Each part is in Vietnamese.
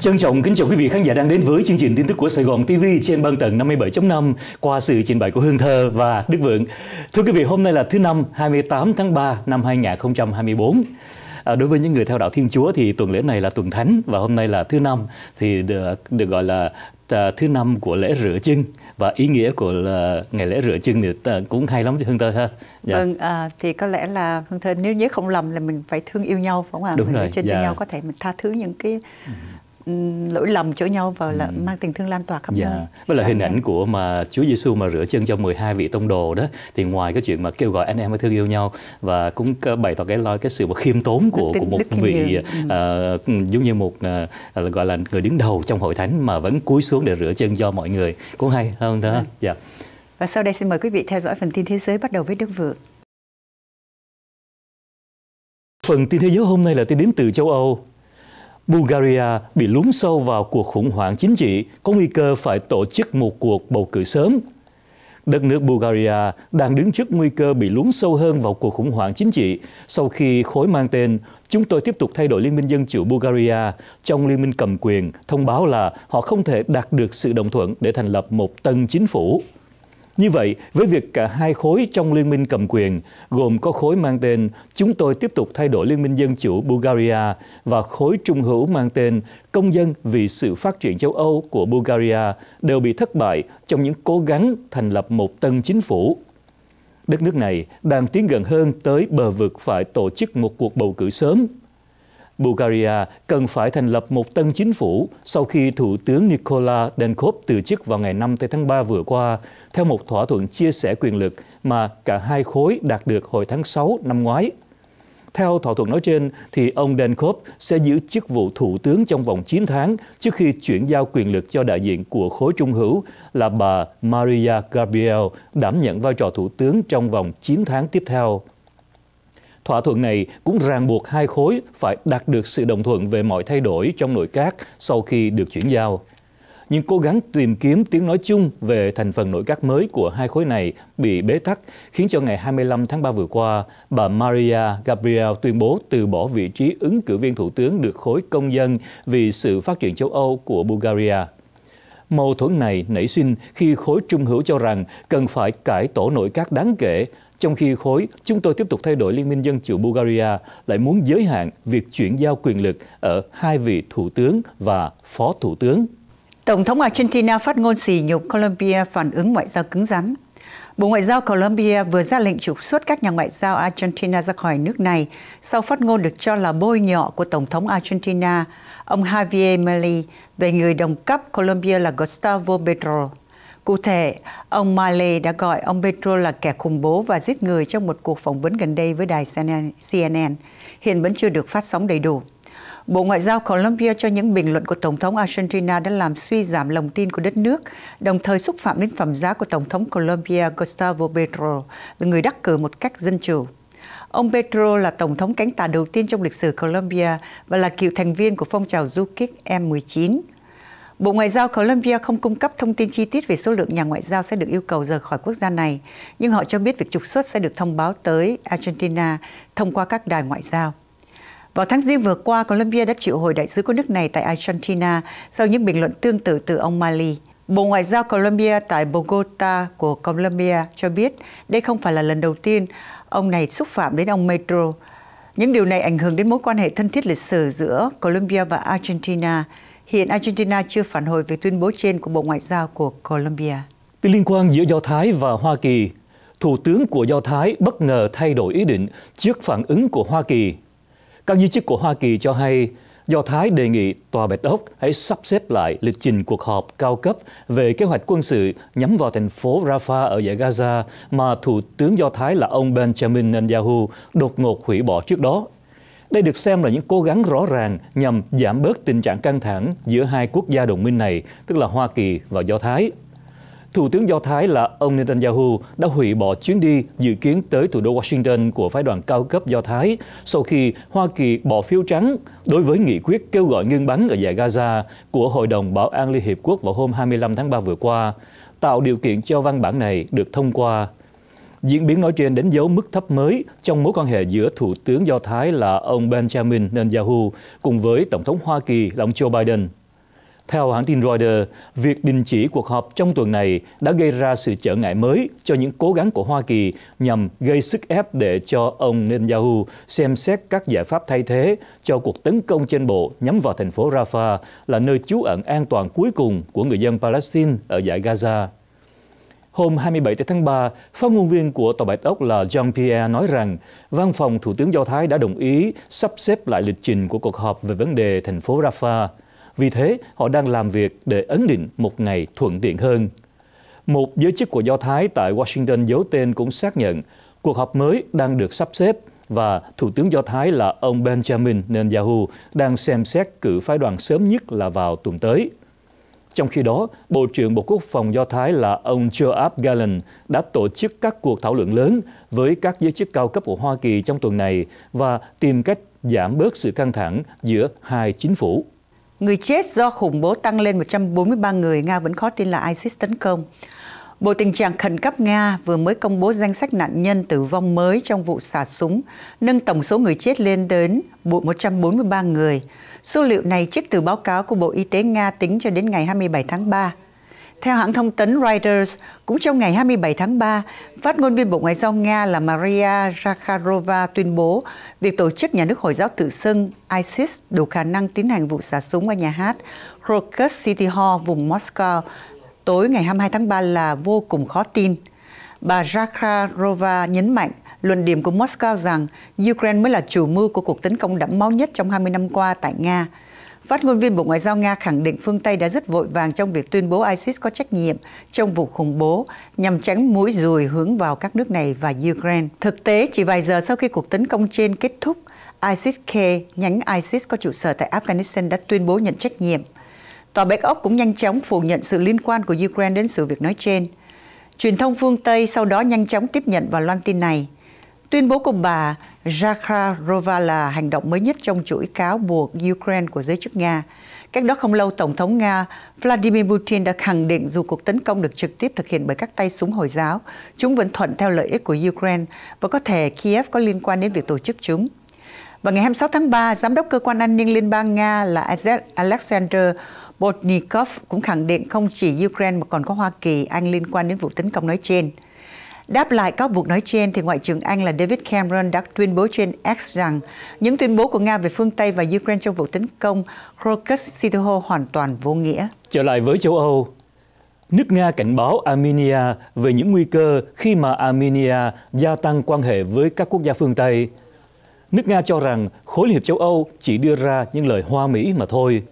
Trân trọng kính chào quý vị khán giả đang đến với chương trình tin tức của Sài Gòn TV trên băng tần 57.5 qua sự trình bày của Hương Thơ và Đức Vượng. Thưa quý vị, hôm nay là thứ năm 28 tháng 3 năm 2024. À, đối với những người theo đạo Thiên Chúa thì tuần lễ này là tuần thánh và hôm nay là thứ năm thì được, được gọi là à, thứ năm của lễ rửa chân và ý nghĩa của là ngày lễ rửa chân thì à, cũng hay lắm cho Hương Thơ ha. Dạ. Vâng, à, thì có lẽ là Hương Thơ nếu nhớ không lầm là mình phải thương yêu nhau phải không ạ? Đúng mình rồi. Trên dạ. nhau có thể mình tha thứ những cái ừ lỗi lầm chỗ nhau và là ừ. mang tình thương lan tỏa khắp dạ. nơi. Với là hình ảnh của mà Chúa Giêsu mà rửa chân cho 12 vị tông đồ đó thì ngoài cái chuyện mà kêu gọi anh em hãy thương yêu nhau và cũng bày tỏ cái lo cái sự mà khiêm tốn của của một vị ờ, ừ. uh, giống như một uh, gọi là người đứng đầu trong hội thánh mà vẫn cúi xuống để rửa chân cho mọi người cũng hay hơn đó. Vâng. Dạ. Và sau đây xin mời quý vị theo dõi phần tin thế giới bắt đầu với Đức Vượng. Phần tin thế giới hôm nay là tin đến từ châu Âu. Bulgaria bị lún sâu vào cuộc khủng hoảng chính trị, có nguy cơ phải tổ chức một cuộc bầu cử sớm. Đất nước Bulgaria đang đứng trước nguy cơ bị lún sâu hơn vào cuộc khủng hoảng chính trị sau khi khối mang tên Chúng tôi tiếp tục thay đổi Liên minh Dân chủ Bulgaria trong Liên minh cầm quyền thông báo là họ không thể đạt được sự đồng thuận để thành lập một tân chính phủ. Như vậy, với việc cả hai khối trong liên minh cầm quyền, gồm có khối mang tên Chúng tôi tiếp tục thay đổi Liên minh Dân chủ Bulgaria và khối trung hữu mang tên Công dân vì sự phát triển châu Âu của Bulgaria đều bị thất bại trong những cố gắng thành lập một tân chính phủ. Đất nước này đang tiến gần hơn tới bờ vực phải tổ chức một cuộc bầu cử sớm Bulgaria cần phải thành lập một tân chính phủ sau khi Thủ tướng Nikola Denkov từ chức vào ngày 5 tháng 3 vừa qua, theo một thỏa thuận chia sẻ quyền lực mà cả hai khối đạt được hồi tháng 6 năm ngoái. Theo thỏa thuận nói trên, thì ông Denkov sẽ giữ chức vụ thủ tướng trong vòng 9 tháng trước khi chuyển giao quyền lực cho đại diện của khối trung hữu là bà Maria Gabriel đảm nhận vai trò thủ tướng trong vòng 9 tháng tiếp theo. Thỏa thuận này cũng ràng buộc hai khối phải đạt được sự đồng thuận về mọi thay đổi trong nội các sau khi được chuyển giao. Nhưng cố gắng tìm kiếm tiếng nói chung về thành phần nội các mới của hai khối này bị bế tắc, khiến cho ngày 25 tháng 3 vừa qua, bà Maria Gabriel tuyên bố từ bỏ vị trí ứng cử viên thủ tướng được khối công dân vì sự phát triển châu Âu của Bulgaria. Mâu thuẫn này nảy sinh khi khối trung hữu cho rằng cần phải cải tổ nội các đáng kể trong khi khối, chúng tôi tiếp tục thay đổi Liên minh Dân chủ Bulgaria lại muốn giới hạn việc chuyển giao quyền lực ở hai vị thủ tướng và phó thủ tướng. Tổng thống Argentina phát ngôn sỉ nhục Colombia phản ứng ngoại giao cứng rắn. Bộ Ngoại giao Colombia vừa ra lệnh trục xuất các nhà ngoại giao Argentina ra khỏi nước này sau phát ngôn được cho là bôi nhọ của Tổng thống Argentina, ông Javier Milei, về người đồng cấp Colombia là Gustavo Petro. Cụ thể, ông Malley đã gọi ông Petro là kẻ khủng bố và giết người trong một cuộc phỏng vấn gần đây với đài CNN, hiện vẫn chưa được phát sóng đầy đủ. Bộ Ngoại giao Colombia cho những bình luận của Tổng thống Argentina đã làm suy giảm lòng tin của đất nước, đồng thời xúc phạm đến phẩm giá của Tổng thống Colombia Gustavo Petro, người đắc cử một cách dân chủ. Ông Petro là tổng thống cánh tả đầu tiên trong lịch sử Colombia và là cựu thành viên của phong trào du kích M19. Bộ Ngoại giao Colombia không cung cấp thông tin chi tiết về số lượng nhà ngoại giao sẽ được yêu cầu rời khỏi quốc gia này, nhưng họ cho biết việc trục xuất sẽ được thông báo tới Argentina thông qua các đài ngoại giao. Vào tháng riêng vừa qua, Colombia đã triệu hồi đại sứ của nước này tại Argentina sau những bình luận tương tự từ ông Mali. Bộ Ngoại giao Colombia tại Bogota của Colombia cho biết đây không phải là lần đầu tiên ông này xúc phạm đến ông Metro. Những điều này ảnh hưởng đến mối quan hệ thân thiết lịch sử giữa Colombia và Argentina. Hiện Argentina chưa phản hồi về tuyên bố trên của Bộ Ngoại giao của Colombia. Vì liên quan giữa Do Thái và Hoa Kỳ, Thủ tướng của Do Thái bất ngờ thay đổi ý định trước phản ứng của Hoa Kỳ. Các giới chức của Hoa Kỳ cho hay Do Thái đề nghị Tòa Bạch Ốc hãy sắp xếp lại lịch trình cuộc họp cao cấp về kế hoạch quân sự nhắm vào thành phố Rafah ở giải Gaza mà Thủ tướng Do Thái là ông Benjamin Netanyahu đột ngột hủy bỏ trước đó đây được xem là những cố gắng rõ ràng nhằm giảm bớt tình trạng căng thẳng giữa hai quốc gia đồng minh này, tức là Hoa Kỳ và Do Thái. Thủ tướng Do Thái là ông Netanyahu đã hủy bỏ chuyến đi dự kiến tới thủ đô Washington của phái đoàn cao cấp Do Thái sau khi Hoa Kỳ bỏ phiếu trắng đối với nghị quyết kêu gọi ngưng bắn ở giải Gaza của Hội đồng Bảo an Liên Hiệp Quốc vào hôm 25 tháng 3 vừa qua, tạo điều kiện cho văn bản này được thông qua Diễn biến nói trên đánh dấu mức thấp mới trong mối quan hệ giữa Thủ tướng Do Thái là ông Benjamin Netanyahu cùng với Tổng thống Hoa Kỳ là ông Joe Biden. Theo hãng tin Reuters, việc đình chỉ cuộc họp trong tuần này đã gây ra sự trở ngại mới cho những cố gắng của Hoa Kỳ nhằm gây sức ép để cho ông Netanyahu xem xét các giải pháp thay thế cho cuộc tấn công trên bộ nhắm vào thành phố Rafah là nơi trú ẩn an toàn cuối cùng của người dân Palestine ở giải Gaza. Hôm 27 tháng 3, phát ngôn viên của Tòa Bạch Ốc là John pierre nói rằng văn phòng Thủ tướng Do Thái đã đồng ý sắp xếp lại lịch trình của cuộc họp về vấn đề thành phố Rafah. Vì thế, họ đang làm việc để ấn định một ngày thuận tiện hơn. Một giới chức của Do Thái tại Washington giấu tên cũng xác nhận cuộc họp mới đang được sắp xếp và Thủ tướng Do Thái là ông Benjamin Netanyahu đang xem xét cử phái đoàn sớm nhất là vào tuần tới. Trong khi đó, Bộ trưởng Bộ Quốc phòng Do Thái là ông Joab Gallant đã tổ chức các cuộc thảo luận lớn với các giới chức cao cấp của Hoa Kỳ trong tuần này và tìm cách giảm bớt sự căng thẳng giữa hai chính phủ. Người chết do khủng bố tăng lên 143 người, Nga vẫn khó tin là ISIS tấn công. Bộ Tình trạng Khẩn cấp Nga vừa mới công bố danh sách nạn nhân tử vong mới trong vụ xả súng, nâng tổng số người chết lên đến 143 người. Số liệu này trích từ báo cáo của Bộ Y tế Nga tính cho đến ngày 27 tháng 3. Theo hãng thông tấn Reuters, cũng trong ngày 27 tháng 3, phát ngôn viên Bộ Ngoại giao Nga là Maria Zakharova tuyên bố việc tổ chức nhà nước Hồi giáo tự xưng ISIS đủ khả năng tiến hành vụ xả súng ở nhà hát Crocus City Hall vùng Moscow tối ngày 22 tháng 3 là vô cùng khó tin. Bà Zakharova nhấn mạnh, luận điểm của Moscow rằng Ukraine mới là chủ mưu của cuộc tấn công đẫm máu nhất trong 20 năm qua tại Nga. Phát ngôn viên Bộ Ngoại giao Nga khẳng định phương Tây đã rất vội vàng trong việc tuyên bố ISIS có trách nhiệm trong vụ khủng bố nhằm tránh mũi dùi hướng vào các nước này và Ukraine. Thực tế, chỉ vài giờ sau khi cuộc tấn công trên kết thúc, ISIS-K, nhánh ISIS có trụ sở tại Afghanistan đã tuyên bố nhận trách nhiệm. Tòa Bạch Ốc cũng nhanh chóng phủ nhận sự liên quan của Ukraine đến sự việc nói trên. Truyền thông phương Tây sau đó nhanh chóng tiếp nhận và loan tin này – Tuyên bố của bà Zakharova là hành động mới nhất trong chuỗi cáo buộc Ukraine của giới chức Nga. Cách đó không lâu, Tổng thống Nga Vladimir Putin đã khẳng định dù cuộc tấn công được trực tiếp thực hiện bởi các tay súng Hồi giáo, chúng vẫn thuận theo lợi ích của Ukraine và có thể Kiev có liên quan đến việc tổ chức chúng. Và ngày 26 tháng 3, Giám đốc Cơ quan An ninh Liên bang Nga là Alexander Botnikov cũng khẳng định không chỉ Ukraine mà còn có Hoa Kỳ, Anh liên quan đến vụ tấn công nói trên. Đáp lại cáo buộc nói trên, thì Ngoại trưởng Anh là David Cameron đã tuyên bố trên X rằng những tuyên bố của Nga về phương Tây và Ukraine trong vụ tấn công Crocus City hoàn toàn vô nghĩa. Trở lại với châu Âu, nước Nga cảnh báo Armenia về những nguy cơ khi mà Armenia gia tăng quan hệ với các quốc gia phương Tây. Nước Nga cho rằng khối Liên hiệp châu Âu chỉ đưa ra những lời hoa mỹ mà thôi.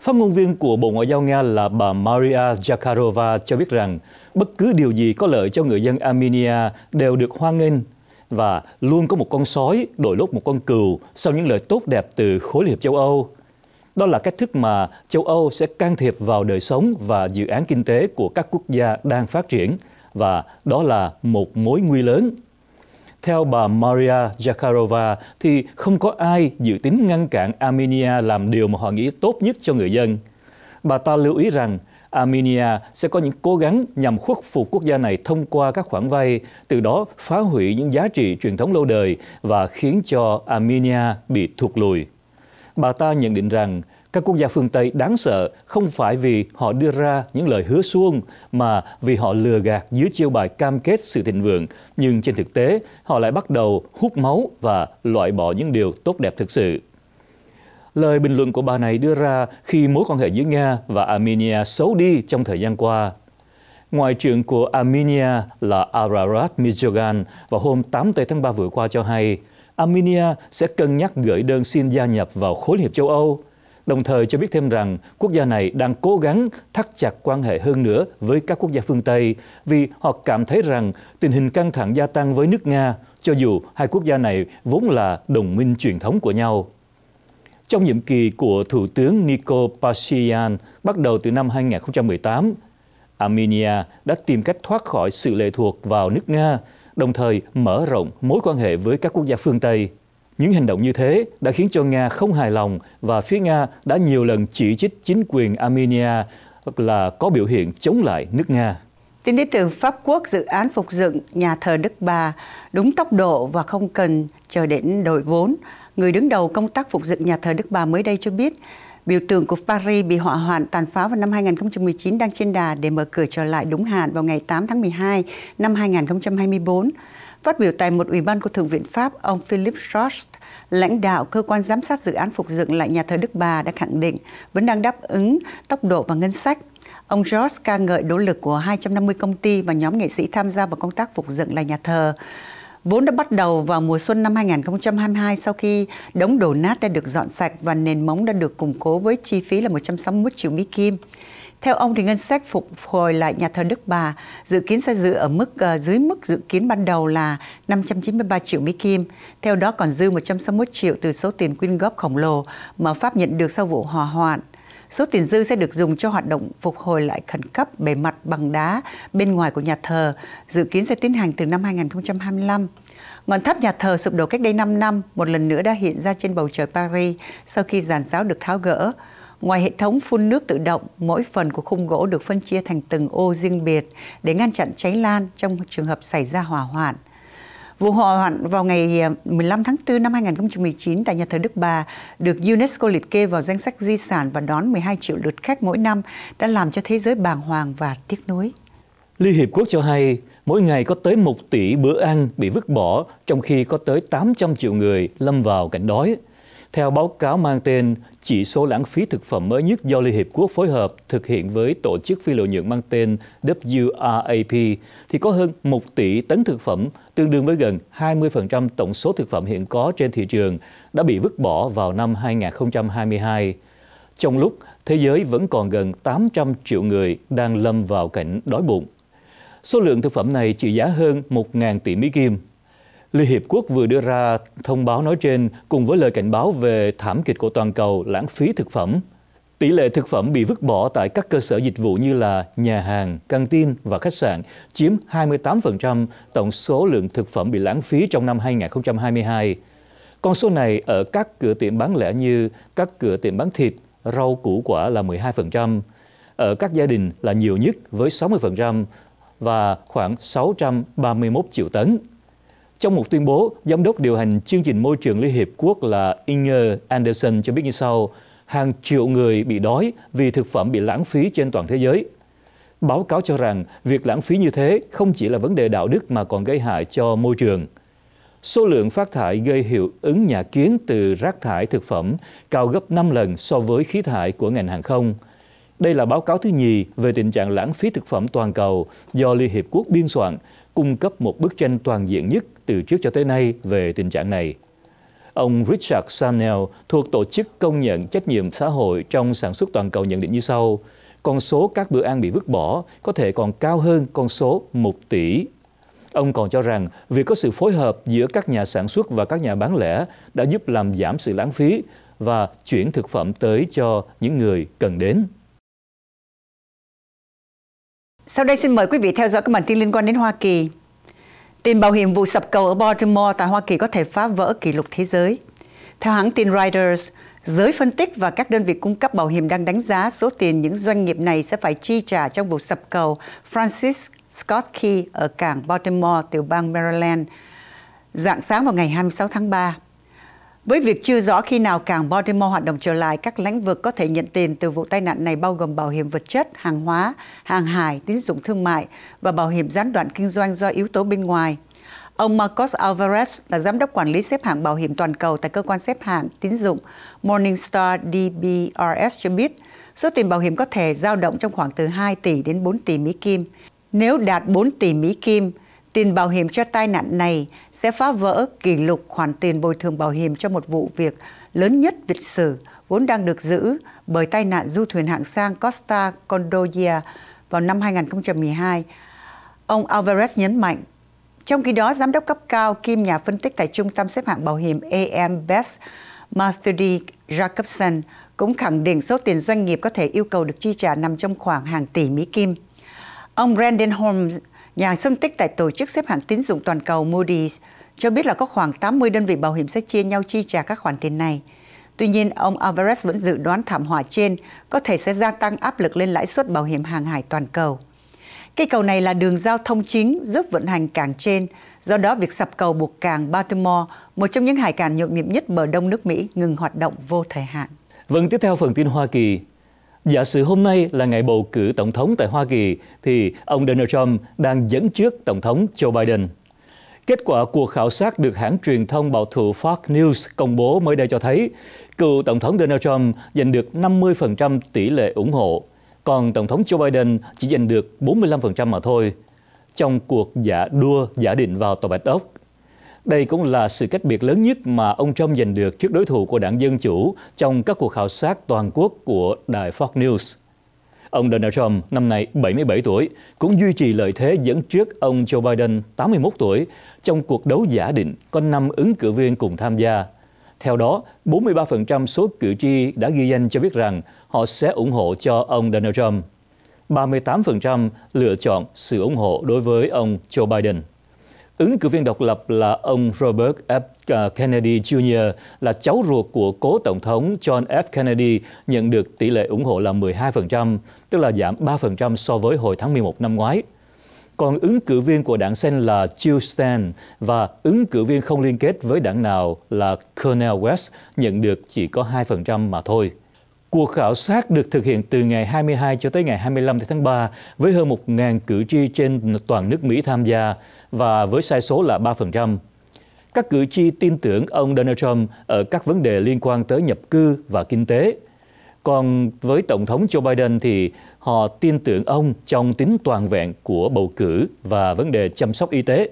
Phát ngôn viên của Bộ Ngoại giao Nga là bà Maria Zakharova cho biết rằng bất cứ điều gì có lợi cho người dân Armenia đều được hoan nghênh và luôn có một con sói đổi lốt một con cừu sau những lời tốt đẹp từ khối Liên hiệp châu Âu. Đó là cách thức mà châu Âu sẽ can thiệp vào đời sống và dự án kinh tế của các quốc gia đang phát triển và đó là một mối nguy lớn theo bà Maria Zakharova, thì không có ai dự tính ngăn cản Armenia làm điều mà họ nghĩ tốt nhất cho người dân. Bà ta lưu ý rằng Armenia sẽ có những cố gắng nhằm khuất phục quốc gia này thông qua các khoản vay, từ đó phá hủy những giá trị truyền thống lâu đời và khiến cho Armenia bị thụt lùi. Bà ta nhận định rằng các quốc gia phương Tây đáng sợ không phải vì họ đưa ra những lời hứa suông mà vì họ lừa gạt dưới chiêu bài cam kết sự thịnh vượng, nhưng trên thực tế họ lại bắt đầu hút máu và loại bỏ những điều tốt đẹp thực sự. Lời bình luận của bà này đưa ra khi mối quan hệ giữa Nga và Armenia xấu đi trong thời gian qua. Ngoại trưởng của Armenia là Ararat Mizogan vào hôm 8 tháng 3 vừa qua cho hay, Armenia sẽ cân nhắc gửi đơn xin gia nhập vào khối Hiệp châu Âu đồng thời cho biết thêm rằng quốc gia này đang cố gắng thắt chặt quan hệ hơn nữa với các quốc gia phương Tây vì họ cảm thấy rằng tình hình căng thẳng gia tăng với nước Nga cho dù hai quốc gia này vốn là đồng minh truyền thống của nhau. Trong nhiệm kỳ của Thủ tướng Nikol Pashinyan bắt đầu từ năm 2018, Armenia đã tìm cách thoát khỏi sự lệ thuộc vào nước Nga, đồng thời mở rộng mối quan hệ với các quốc gia phương Tây. Những hành động như thế đã khiến cho Nga không hài lòng và phía Nga đã nhiều lần chỉ trích chính quyền Armenia là có biểu hiện chống lại nước Nga. Tin đến từ Pháp Quốc, dự án phục dựng nhà thờ Đức Bà đúng tốc độ và không cần chờ đến đổi vốn. Người đứng đầu công tác phục dựng nhà thờ Đức Bà mới đây cho biết, biểu tượng của Paris bị hỏa hoạn tàn phá vào năm 2019 đang trên đà để mở cửa trở lại đúng hạn vào ngày 8 tháng 12 năm 2024. Phát biểu tại một ủy ban của Thượng viện Pháp, ông Philip Schwartz, lãnh đạo cơ quan giám sát dự án phục dựng lại nhà thờ Đức Bà đã khẳng định vẫn đang đáp ứng tốc độ và ngân sách. Ông George ca ngợi nỗ lực của 250 công ty và nhóm nghệ sĩ tham gia vào công tác phục dựng lại nhà thờ vốn đã bắt đầu vào mùa xuân năm 2022 sau khi đống đổ nát đã được dọn sạch và nền móng đã được củng cố với chi phí là 161 triệu Mỹ Kim. Theo ông thì ngân sách phục hồi lại nhà thờ Đức Bà dự kiến sẽ giữ ở mức uh, dưới mức dự kiến ban đầu là 593 triệu Mỹ Kim. Theo đó còn dư 161 triệu từ số tiền quyên góp khổng lồ mà Pháp nhận được sau vụ hỏa hoạn. Số tiền dư sẽ được dùng cho hoạt động phục hồi lại khẩn cấp bề mặt bằng đá bên ngoài của nhà thờ, dự kiến sẽ tiến hành từ năm 2025. Ngọn tháp nhà thờ sụp đổ cách đây 5 năm, một lần nữa đã hiện ra trên bầu trời Paris sau khi giàn giáo được tháo gỡ. Ngoài hệ thống phun nước tự động, mỗi phần của khung gỗ được phân chia thành từng ô riêng biệt để ngăn chặn cháy lan trong trường hợp xảy ra hỏa hoạn. Vụ hỏa hoạn vào ngày 15 à, tháng 4 năm 2019 tại nhà thờ Đức Bà được UNESCO liệt kê vào danh sách di sản và đón 12 triệu lượt khách mỗi năm đã làm cho thế giới bàng hoàng và tiếc nuối. Liên Hiệp Quốc cho hay, mỗi ngày có tới 1 tỷ bữa ăn bị vứt bỏ, trong khi có tới 800 triệu người lâm vào cảnh đói. Theo báo cáo mang tên Chỉ số lãng phí thực phẩm mới nhất do Liên Hiệp Quốc phối hợp thực hiện với tổ chức phi lợi nhuận mang tên WRAP, thì có hơn 1 tỷ tấn thực phẩm, tương đương với gần 20% tổng số thực phẩm hiện có trên thị trường, đã bị vứt bỏ vào năm 2022. Trong lúc thế giới vẫn còn gần 800 triệu người đang lâm vào cảnh đói bụng. Số lượng thực phẩm này trị giá hơn 1.000 tỷ Mỹ Kim. Liên Hiệp Quốc vừa đưa ra thông báo nói trên cùng với lời cảnh báo về thảm kịch của toàn cầu lãng phí thực phẩm. Tỷ lệ thực phẩm bị vứt bỏ tại các cơ sở dịch vụ như là nhà hàng, căng tin và khách sạn chiếm 28% tổng số lượng thực phẩm bị lãng phí trong năm 2022. Con số này ở các cửa tiệm bán lẻ như các cửa tiệm bán thịt, rau củ quả là 12%, ở các gia đình là nhiều nhất với 60% và khoảng 631 triệu tấn. Trong một tuyên bố, Giám đốc điều hành chương trình môi trường Liên Hiệp Quốc là Inger Anderson cho biết như sau, hàng triệu người bị đói vì thực phẩm bị lãng phí trên toàn thế giới. Báo cáo cho rằng việc lãng phí như thế không chỉ là vấn đề đạo đức mà còn gây hại cho môi trường. Số lượng phát thải gây hiệu ứng nhà kiến từ rác thải thực phẩm cao gấp 5 lần so với khí thải của ngành hàng không. Đây là báo cáo thứ nhì về tình trạng lãng phí thực phẩm toàn cầu do Liên Hiệp Quốc biên soạn, cung cấp một bức tranh toàn diện nhất từ trước cho tới nay về tình trạng này. Ông Richard Sanel thuộc Tổ chức Công nhận Trách nhiệm Xã hội trong Sản xuất Toàn cầu nhận định như sau. Con số các bữa ăn bị vứt bỏ có thể còn cao hơn con số 1 tỷ. Ông còn cho rằng việc có sự phối hợp giữa các nhà sản xuất và các nhà bán lẻ đã giúp làm giảm sự lãng phí và chuyển thực phẩm tới cho những người cần đến. Sau đây xin mời quý vị theo dõi các bản tin liên quan đến Hoa Kỳ. Tin bảo hiểm vụ sập cầu ở Baltimore tại Hoa Kỳ có thể phá vỡ kỷ lục thế giới. Theo hãng tin Reuters, giới phân tích và các đơn vị cung cấp bảo hiểm đang đánh giá số tiền những doanh nghiệp này sẽ phải chi trả trong vụ sập cầu Francis Scott Key ở cảng Baltimore, tiểu bang Maryland, dạng sáng vào ngày 26 tháng 3. Với việc chưa rõ khi nào cảng Baltimore hoạt động trở lại, các lãnh vực có thể nhận tiền từ vụ tai nạn này bao gồm bảo hiểm vật chất, hàng hóa, hàng hải, tín dụng thương mại và bảo hiểm gián đoạn kinh doanh do yếu tố bên ngoài. Ông Marcos Alvarez là giám đốc quản lý xếp hạng bảo hiểm toàn cầu tại cơ quan xếp hạng tín dụng Morningstar DBRS cho biết, số tiền bảo hiểm có thể dao động trong khoảng từ 2 tỷ đến 4 tỷ Mỹ Kim. Nếu đạt 4 tỷ Mỹ Kim, Tiền bảo hiểm cho tai nạn này sẽ phá vỡ kỷ lục khoản tiền bồi thường bảo hiểm cho một vụ việc lớn nhất lịch sử vốn đang được giữ bởi tai nạn du thuyền hạng sang Costa Condoia vào năm 2012. Ông Alvarez nhấn mạnh, trong khi đó, giám đốc cấp cao kim nhà phân tích tại trung tâm xếp hạng bảo hiểm AM Best Mathudi Jacobson cũng khẳng định số tiền doanh nghiệp có thể yêu cầu được chi trả nằm trong khoảng hàng tỷ Mỹ Kim. Ông Brandon Holmes, Nhà hàng phân tích tại tổ chức xếp hạng tín dụng toàn cầu Moody's cho biết là có khoảng 80 đơn vị bảo hiểm sẽ chia nhau chi trả các khoản tiền này. Tuy nhiên, ông Alvarez vẫn dự đoán thảm họa trên có thể sẽ gia tăng áp lực lên lãi suất bảo hiểm hàng hải toàn cầu. Cây cầu này là đường giao thông chính giúp vận hành cảng trên, do đó việc sập cầu buộc cảng Baltimore, một trong những hải cảng nhộn nhịp nhất bờ đông nước Mỹ, ngừng hoạt động vô thời hạn. Vâng, tiếp theo phần tin Hoa Kỳ. Giả sử hôm nay là ngày bầu cử tổng thống tại Hoa Kỳ, thì ông Donald Trump đang dẫn trước tổng thống Joe Biden. Kết quả cuộc khảo sát được hãng truyền thông bảo thủ Fox News công bố mới đây cho thấy, cựu tổng thống Donald Trump giành được 50% tỷ lệ ủng hộ, còn tổng thống Joe Biden chỉ giành được 45% mà thôi. Trong cuộc giả đua giả định vào Tòa Bạch Ốc, đây cũng là sự cách biệt lớn nhất mà ông Trump giành được trước đối thủ của đảng Dân Chủ trong các cuộc khảo sát toàn quốc của đài Fox News. Ông Donald Trump, năm nay 77 tuổi, cũng duy trì lợi thế dẫn trước ông Joe Biden, 81 tuổi, trong cuộc đấu giả định có 5 ứng cử viên cùng tham gia. Theo đó, 43% số cử tri đã ghi danh cho biết rằng họ sẽ ủng hộ cho ông Donald Trump. 38% lựa chọn sự ủng hộ đối với ông Joe Biden. Ứng cử viên độc lập là ông Robert F. Kennedy Jr. là cháu ruột của cố Tổng thống John F. Kennedy nhận được tỷ lệ ủng hộ là 12%, tức là giảm 3% so với hồi tháng 11 năm ngoái. Còn ứng cử viên của đảng Sen là Jill Stein và ứng cử viên không liên kết với đảng nào là Cornel West nhận được chỉ có 2% mà thôi. Cuộc khảo sát được thực hiện từ ngày 22 cho tới ngày 25 tháng 3 với hơn 1.000 cử tri trên toàn nước Mỹ tham gia và với sai số là 3%. Các cử tri tin tưởng ông Donald Trump ở các vấn đề liên quan tới nhập cư và kinh tế. Còn với Tổng thống Joe Biden thì họ tin tưởng ông trong tính toàn vẹn của bầu cử và vấn đề chăm sóc y tế.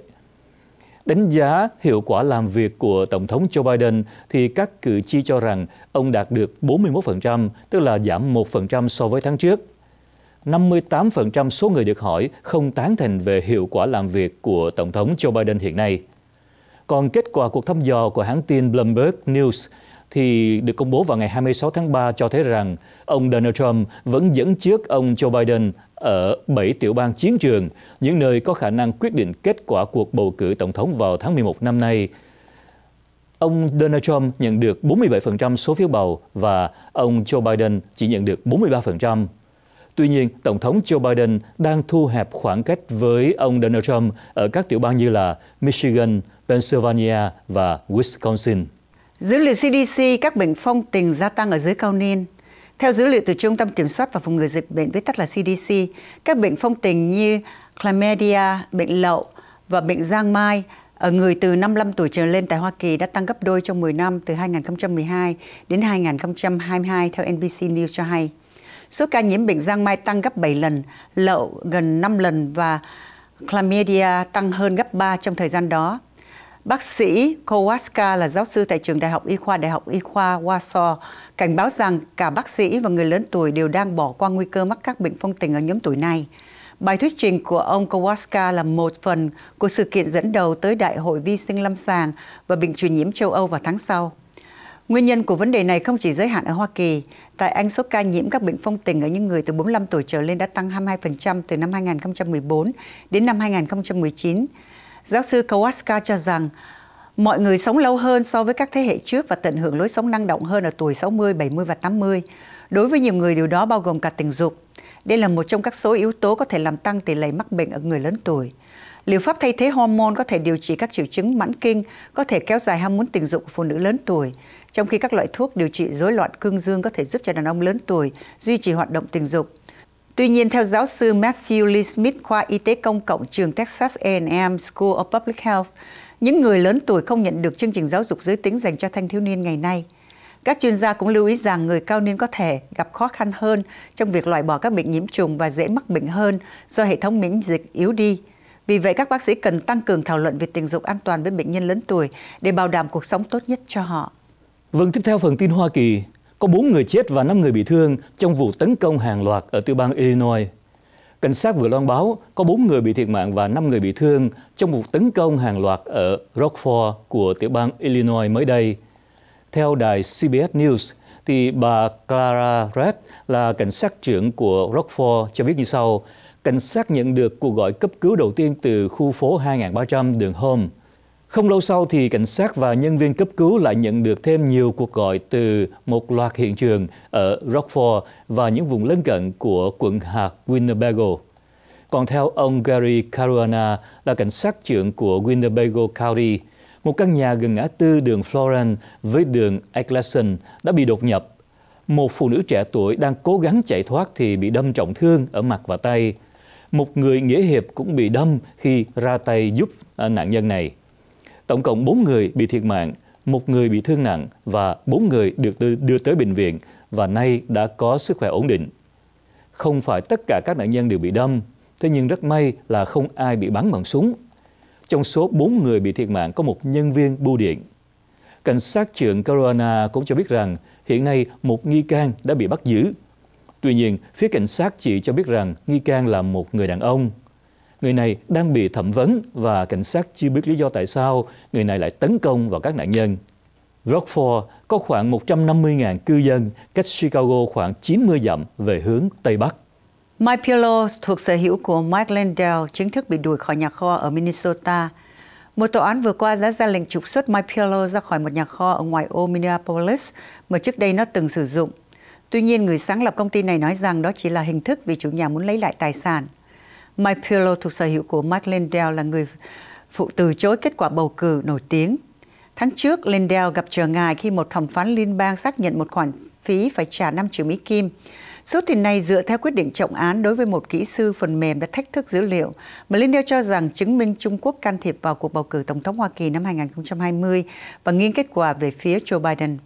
Đánh giá hiệu quả làm việc của Tổng thống Joe Biden thì các cử tri cho rằng ông đạt được 41%, tức là giảm 1% so với tháng trước. 58% số người được hỏi không tán thành về hiệu quả làm việc của Tổng thống Joe Biden hiện nay. Còn kết quả cuộc thăm dò của hãng tin Bloomberg News thì được công bố vào ngày 26 tháng 3 cho thấy rằng ông Donald Trump vẫn dẫn trước ông Joe Biden ở 7 tiểu bang chiến trường, những nơi có khả năng quyết định kết quả cuộc bầu cử tổng thống vào tháng 11 năm nay. Ông Donald Trump nhận được 47% số phiếu bầu và ông Joe Biden chỉ nhận được 43%. Tuy nhiên, Tổng thống Joe Biden đang thu hẹp khoảng cách với ông Donald Trump ở các tiểu bang như là Michigan, Pennsylvania và Wisconsin. Dữ liệu CDC, các bệnh phong tình gia tăng ở dưới cao niên theo dữ liệu từ Trung tâm Kiểm soát và Phòng ngừa Dịch bệnh viết tắt là CDC, các bệnh phong tình như chlamydia, bệnh lậu và bệnh giang mai ở người từ 55 tuổi trở lên tại Hoa Kỳ đã tăng gấp đôi trong 10 năm từ 2012 đến 2022 theo NBC News cho hay. Số ca nhiễm bệnh giang mai tăng gấp 7 lần, lậu gần 5 lần và chlamydia tăng hơn gấp 3 trong thời gian đó. Bác sĩ Kowaska là giáo sư tại trường Đại học Y khoa Đại học Y khoa Warsaw cảnh báo rằng cả bác sĩ và người lớn tuổi đều đang bỏ qua nguy cơ mắc các bệnh phong tình ở nhóm tuổi này. Bài thuyết trình của ông Kowaska là một phần của sự kiện dẫn đầu tới Đại hội Vi sinh lâm sàng và bệnh truyền nhiễm châu Âu vào tháng sau. Nguyên nhân của vấn đề này không chỉ giới hạn ở Hoa Kỳ. Tại Anh, số ca nhiễm các bệnh phong tình ở những người từ 45 tuổi trở lên đã tăng 22% từ năm 2014 đến năm 2019. Giáo sư Kowaska cho rằng, mọi người sống lâu hơn so với các thế hệ trước và tận hưởng lối sống năng động hơn ở tuổi 60, 70 và 80. Đối với nhiều người điều đó bao gồm cả tình dục. Đây là một trong các số yếu tố có thể làm tăng tỷ lệ mắc bệnh ở người lớn tuổi. Liệu pháp thay thế hormone có thể điều trị các triệu chứng mãn kinh, có thể kéo dài ham muốn tình dục của phụ nữ lớn tuổi, trong khi các loại thuốc điều trị rối loạn cương dương có thể giúp cho đàn ông lớn tuổi duy trì hoạt động tình dục. Tuy nhiên, theo giáo sư Matthew Lee Smith, khoa y tế công cộng trường Texas A&M School of Public Health, những người lớn tuổi không nhận được chương trình giáo dục giới tính dành cho thanh thiếu niên ngày nay. Các chuyên gia cũng lưu ý rằng người cao niên có thể gặp khó khăn hơn trong việc loại bỏ các bệnh nhiễm trùng và dễ mắc bệnh hơn do hệ thống miễn dịch yếu đi. Vì vậy, các bác sĩ cần tăng cường thảo luận về tình dục an toàn với bệnh nhân lớn tuổi để bảo đảm cuộc sống tốt nhất cho họ. Vâng, tiếp theo phần tin Hoa Kỳ có 4 người chết và 5 người bị thương trong vụ tấn công hàng loạt ở tiểu bang Illinois. Cảnh sát vừa loan báo có 4 người bị thiệt mạng và 5 người bị thương trong vụ tấn công hàng loạt ở Rockford của tiểu bang Illinois mới đây. Theo đài CBS News, thì bà Clara Red là cảnh sát trưởng của Rockford cho biết như sau. Cảnh sát nhận được cuộc gọi cấp cứu đầu tiên từ khu phố 2300 đường Home. Không lâu sau thì cảnh sát và nhân viên cấp cứu lại nhận được thêm nhiều cuộc gọi từ một loạt hiện trường ở Rockford và những vùng lân cận của quận hạt Winnebago. Còn theo ông Gary Caruana là cảnh sát trưởng của Winnebago County, một căn nhà gần ngã tư đường Florence với đường Eccleston đã bị đột nhập. Một phụ nữ trẻ tuổi đang cố gắng chạy thoát thì bị đâm trọng thương ở mặt và tay. Một người nghĩa hiệp cũng bị đâm khi ra tay giúp à, nạn nhân này. Tổng cộng 4 người bị thiệt mạng, một người bị thương nặng và 4 người được đưa tới bệnh viện và nay đã có sức khỏe ổn định. Không phải tất cả các nạn nhân đều bị đâm, thế nhưng rất may là không ai bị bắn bằng súng. Trong số 4 người bị thiệt mạng có một nhân viên bưu điện. Cảnh sát trưởng Carolina cũng cho biết rằng hiện nay một nghi can đã bị bắt giữ. Tuy nhiên, phía cảnh sát chỉ cho biết rằng nghi can là một người đàn ông người này đang bị thẩm vấn và cảnh sát chưa biết lý do tại sao người này lại tấn công vào các nạn nhân. Rockford có khoảng 150.000 cư dân, cách Chicago khoảng 90 dặm về hướng Tây Bắc. My thuộc sở hữu của Mike Lindell chính thức bị đuổi khỏi nhà kho ở Minnesota. Một tòa án vừa qua đã ra lệnh trục xuất My ra khỏi một nhà kho ở ngoài ô Minneapolis mà trước đây nó từng sử dụng. Tuy nhiên, người sáng lập công ty này nói rằng đó chỉ là hình thức vì chủ nhà muốn lấy lại tài sản. Mike thuộc sở hữu của Mark Lindell là người phụ từ chối kết quả bầu cử nổi tiếng. Tháng trước, Lindell gặp trở ngại khi một thẩm phán liên bang xác nhận một khoản phí phải trả 5 triệu Mỹ Kim. Số tiền này dựa theo quyết định trọng án đối với một kỹ sư phần mềm đã thách thức dữ liệu, mà Lindell cho rằng chứng minh Trung Quốc can thiệp vào cuộc bầu cử Tổng thống Hoa Kỳ năm 2020 và nghiêng kết quả về phía Joe Biden.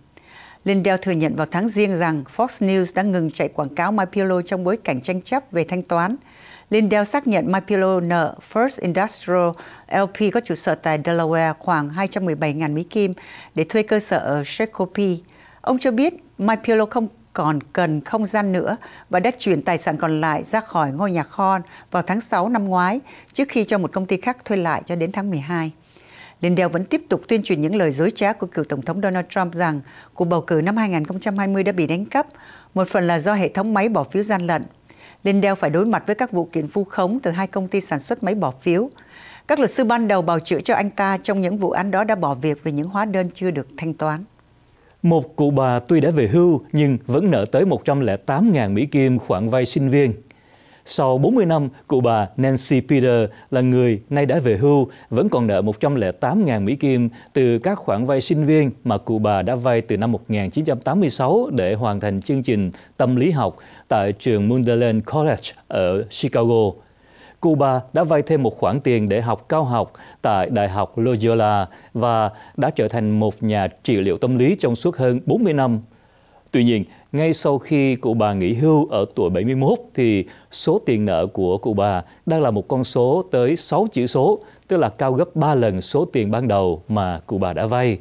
Lindell thừa nhận vào tháng riêng rằng Fox News đã ngừng chạy quảng cáo MyPillow trong bối cảnh tranh chấp về thanh toán – Lindell xác nhận MyPillow nợ First Industrial LP có trụ sở tại Delaware khoảng 217.000 Mỹ Kim để thuê cơ sở ở Shakopee. Ông cho biết MyPillow không còn cần không gian nữa và đã chuyển tài sản còn lại ra khỏi ngôi nhà kho vào tháng 6 năm ngoái trước khi cho một công ty khác thuê lại cho đến tháng 12. Lindell vẫn tiếp tục tuyên truyền những lời dối trá của cựu Tổng thống Donald Trump rằng cuộc bầu cử năm 2020 đã bị đánh cắp, một phần là do hệ thống máy bỏ phiếu gian lận Lindell phải đối mặt với các vụ kiện vu khống từ hai công ty sản xuất máy bỏ phiếu. Các luật sư ban đầu bào chữa cho anh ta trong những vụ án đó đã bỏ việc vì những hóa đơn chưa được thanh toán. Một cụ bà tuy đã về hưu nhưng vẫn nợ tới 108.000 Mỹ Kim khoản vay sinh viên. Sau 40 năm, cụ bà Nancy Peter là người nay đã về hưu vẫn còn nợ 108.000 Mỹ Kim từ các khoản vay sinh viên mà cụ bà đã vay từ năm 1986 để hoàn thành chương trình tâm lý học tại trường Mundelein College ở Chicago. Cuba đã vay thêm một khoản tiền để học cao học tại Đại học Loyola và đã trở thành một nhà trị liệu tâm lý trong suốt hơn 40 năm. Tuy nhiên, ngay sau khi cụ bà nghỉ hưu ở tuổi 71 thì số tiền nợ của cụ bà đang là một con số tới 6 chữ số, tức là cao gấp 3 lần số tiền ban đầu mà cụ bà đã vay.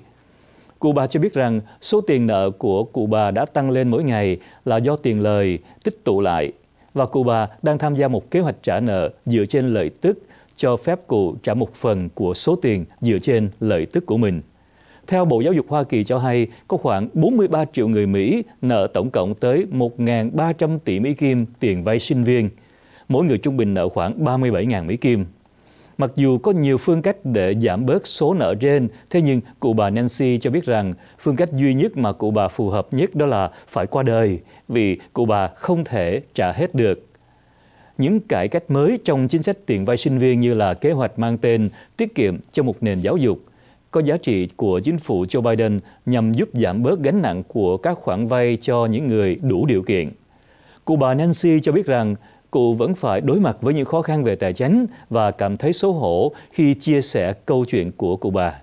Cụ bà cho biết rằng số tiền nợ của cụ bà đã tăng lên mỗi ngày là do tiền lời tích tụ lại và cụ bà đang tham gia một kế hoạch trả nợ dựa trên lợi tức cho phép cụ trả một phần của số tiền dựa trên lợi tức của mình. Theo Bộ Giáo dục Hoa Kỳ cho hay, có khoảng 43 triệu người Mỹ nợ tổng cộng tới 1.300 tỷ Mỹ Kim tiền vay sinh viên. Mỗi người trung bình nợ khoảng 37.000 Mỹ Kim. Mặc dù có nhiều phương cách để giảm bớt số nợ trên, thế nhưng cụ bà Nancy cho biết rằng phương cách duy nhất mà cụ bà phù hợp nhất đó là phải qua đời vì cụ bà không thể trả hết được. Những cải cách mới trong chính sách tiền vay sinh viên như là kế hoạch mang tên tiết kiệm cho một nền giáo dục, có giá trị của chính phủ Joe Biden nhằm giúp giảm bớt gánh nặng của các khoản vay cho những người đủ điều kiện. Cụ bà Nancy cho biết rằng Cụ vẫn phải đối mặt với những khó khăn về tài chính và cảm thấy xấu hổ khi chia sẻ câu chuyện của cụ bà.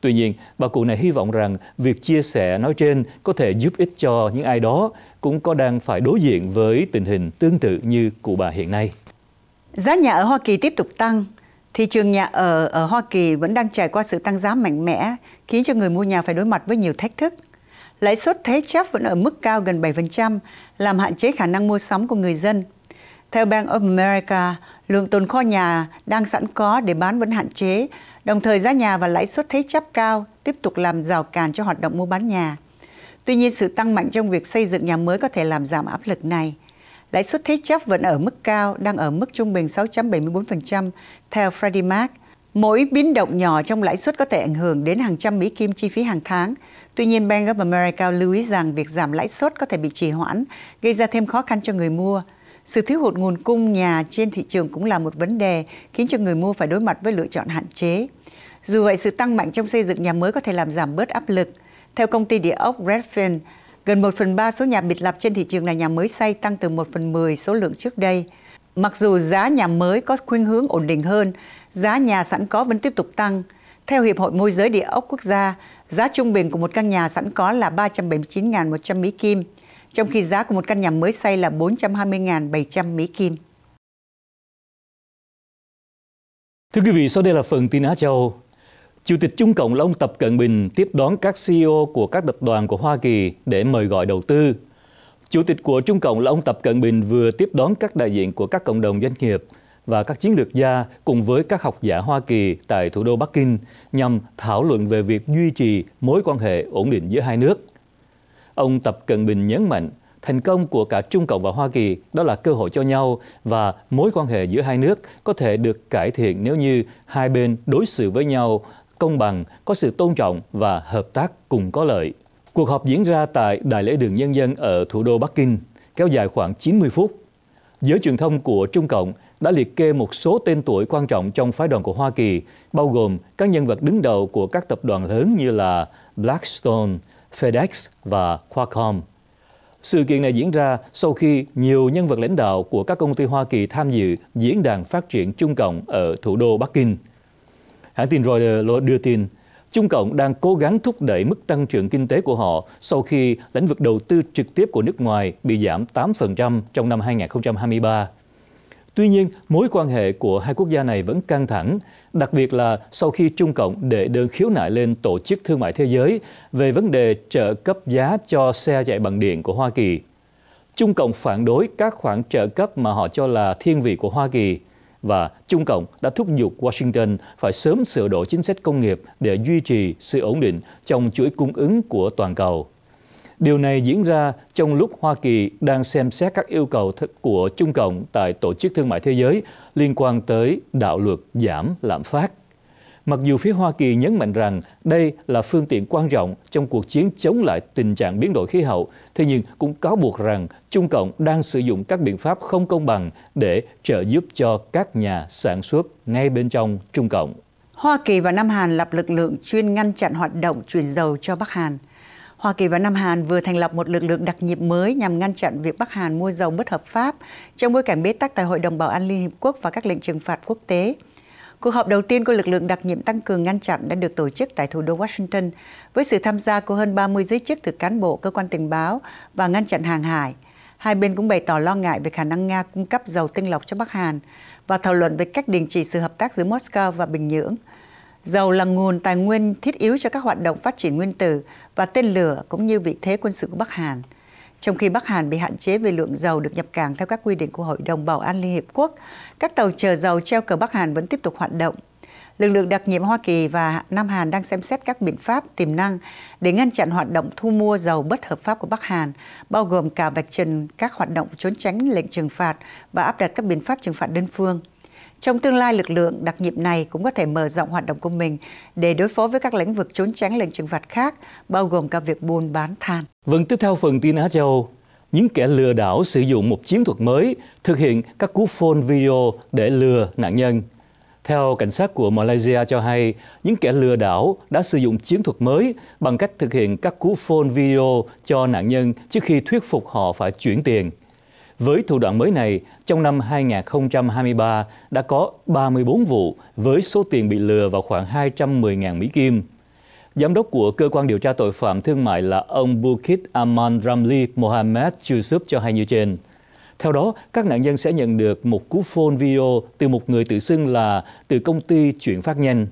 Tuy nhiên, bà cụ này hy vọng rằng việc chia sẻ nói trên có thể giúp ích cho những ai đó cũng có đang phải đối diện với tình hình tương tự như cụ bà hiện nay. Giá nhà ở Hoa Kỳ tiếp tục tăng. Thị trường nhà ở ở Hoa Kỳ vẫn đang trải qua sự tăng giá mạnh mẽ, khiến cho người mua nhà phải đối mặt với nhiều thách thức. Lãi suất thế chấp vẫn ở mức cao gần 7%, làm hạn chế khả năng mua sắm của người dân theo Bank of America, lượng tồn kho nhà đang sẵn có để bán vẫn hạn chế, đồng thời giá nhà và lãi suất thế chấp cao tiếp tục làm rào cản cho hoạt động mua bán nhà. Tuy nhiên, sự tăng mạnh trong việc xây dựng nhà mới có thể làm giảm áp lực này. Lãi suất thế chấp vẫn ở mức cao, đang ở mức trung bình 6.74% theo Freddie Mac. Mỗi biến động nhỏ trong lãi suất có thể ảnh hưởng đến hàng trăm Mỹ Kim chi phí hàng tháng. Tuy nhiên, Bank of America lưu ý rằng việc giảm lãi suất có thể bị trì hoãn, gây ra thêm khó khăn cho người mua. Sự thiếu hụt nguồn cung nhà trên thị trường cũng là một vấn đề khiến cho người mua phải đối mặt với lựa chọn hạn chế. Dù vậy, sự tăng mạnh trong xây dựng nhà mới có thể làm giảm bớt áp lực. Theo công ty địa ốc Redfin, gần 1 phần 3 số nhà biệt lập trên thị trường là nhà mới xây tăng từ 1 phần 10 số lượng trước đây. Mặc dù giá nhà mới có khuynh hướng ổn định hơn, giá nhà sẵn có vẫn tiếp tục tăng. Theo Hiệp hội Môi giới Địa ốc Quốc gia, giá trung bình của một căn nhà sẵn có là 379.100 Mỹ Kim – trong khi giá của một căn nhà mới xây là 420.700 Mỹ Kim. Thưa quý vị, sau đây là phần tin Á Châu. Chủ tịch Trung Cộng là ông Tập Cận Bình tiếp đón các CEO của các tập đoàn của Hoa Kỳ để mời gọi đầu tư. Chủ tịch của Trung Cộng là ông Tập Cận Bình vừa tiếp đón các đại diện của các cộng đồng doanh nghiệp và các chiến lược gia cùng với các học giả Hoa Kỳ tại thủ đô Bắc Kinh nhằm thảo luận về việc duy trì mối quan hệ ổn định giữa hai nước. Ông Tập Cận Bình nhấn mạnh, thành công của cả Trung Cộng và Hoa Kỳ đó là cơ hội cho nhau và mối quan hệ giữa hai nước có thể được cải thiện nếu như hai bên đối xử với nhau công bằng, có sự tôn trọng và hợp tác cùng có lợi. Cuộc họp diễn ra tại Đại lễ đường Nhân dân ở thủ đô Bắc Kinh, kéo dài khoảng 90 phút. Giới truyền thông của Trung Cộng đã liệt kê một số tên tuổi quan trọng trong phái đoàn của Hoa Kỳ, bao gồm các nhân vật đứng đầu của các tập đoàn lớn như là Blackstone, FedEx và Qualcomm. Sự kiện này diễn ra sau khi nhiều nhân vật lãnh đạo của các công ty Hoa Kỳ tham dự diễn đàn phát triển Trung Cộng ở thủ đô Bắc Kinh. Hãng tin Reuters đưa tin, Trung Cộng đang cố gắng thúc đẩy mức tăng trưởng kinh tế của họ sau khi lĩnh vực đầu tư trực tiếp của nước ngoài bị giảm 8% trong năm 2023. Tuy nhiên, mối quan hệ của hai quốc gia này vẫn căng thẳng đặc biệt là sau khi Trung Cộng đệ đơn khiếu nại lên Tổ chức Thương mại Thế giới về vấn đề trợ cấp giá cho xe chạy bằng điện của Hoa Kỳ. Trung Cộng phản đối các khoản trợ cấp mà họ cho là thiên vị của Hoa Kỳ và Trung Cộng đã thúc giục Washington phải sớm sửa đổi chính sách công nghiệp để duy trì sự ổn định trong chuỗi cung ứng của toàn cầu. Điều này diễn ra trong lúc Hoa Kỳ đang xem xét các yêu cầu của Trung Cộng tại Tổ chức Thương mại Thế giới liên quan tới đạo luật giảm lạm phát. Mặc dù phía Hoa Kỳ nhấn mạnh rằng đây là phương tiện quan trọng trong cuộc chiến chống lại tình trạng biến đổi khí hậu, thế nhưng cũng cáo buộc rằng Trung Cộng đang sử dụng các biện pháp không công bằng để trợ giúp cho các nhà sản xuất ngay bên trong Trung Cộng. Hoa Kỳ và Nam Hàn lập lực lượng chuyên ngăn chặn hoạt động chuyển dầu cho Bắc Hàn – Hoa Kỳ và Nam Hàn vừa thành lập một lực lượng đặc nhiệm mới nhằm ngăn chặn việc Bắc Hàn mua dầu bất hợp pháp trong bối cảnh bế tắc tại Hội đồng Bảo an Liên Hiệp Quốc và các lệnh trừng phạt quốc tế. Cuộc họp đầu tiên của lực lượng đặc nhiệm tăng cường ngăn chặn đã được tổ chức tại thủ đô Washington với sự tham gia của hơn 30 giới chức từ cán bộ, cơ quan tình báo và ngăn chặn hàng hải. Hai bên cũng bày tỏ lo ngại về khả năng Nga cung cấp dầu tinh lọc cho Bắc Hàn và thảo luận về cách đình chỉ sự hợp tác giữa Moscow và Bình Nhưỡng – Dầu là nguồn tài nguyên thiết yếu cho các hoạt động phát triển nguyên tử và tên lửa cũng như vị thế quân sự của Bắc Hàn. Trong khi Bắc Hàn bị hạn chế về lượng dầu được nhập cảng theo các quy định của Hội đồng Bảo an Liên Hiệp Quốc, các tàu chở dầu treo cờ Bắc Hàn vẫn tiếp tục hoạt động. Lực lượng đặc nhiệm Hoa Kỳ và Nam Hàn đang xem xét các biện pháp tiềm năng để ngăn chặn hoạt động thu mua dầu bất hợp pháp của Bắc Hàn, bao gồm cả vạch trần các hoạt động trốn tránh lệnh trừng phạt và áp đặt các biện pháp trừng phạt đơn phương. Trong tương lai, lực lượng đặc nhiệm này cũng có thể mở rộng hoạt động của mình để đối phó với các lĩnh vực trốn tránh lệnh trừng phạt khác, bao gồm cả việc buôn bán than. Vâng, tiếp theo phần tin Á Châu. Những kẻ lừa đảo sử dụng một chiến thuật mới, thực hiện các cú phone video để lừa nạn nhân. Theo cảnh sát của Malaysia cho hay, những kẻ lừa đảo đã sử dụng chiến thuật mới bằng cách thực hiện các cú phone video cho nạn nhân trước khi thuyết phục họ phải chuyển tiền. Với thủ đoạn mới này, trong năm 2023 đã có 34 vụ với số tiền bị lừa vào khoảng 210.000 Mỹ Kim. Giám đốc của Cơ quan Điều tra Tội phạm Thương mại là ông Bukit Aman Ramli Mohamed Yusuf cho hay như trên. Theo đó, các nạn nhân sẽ nhận được một cú phone video từ một người tự xưng là từ công ty chuyển phát nhanh.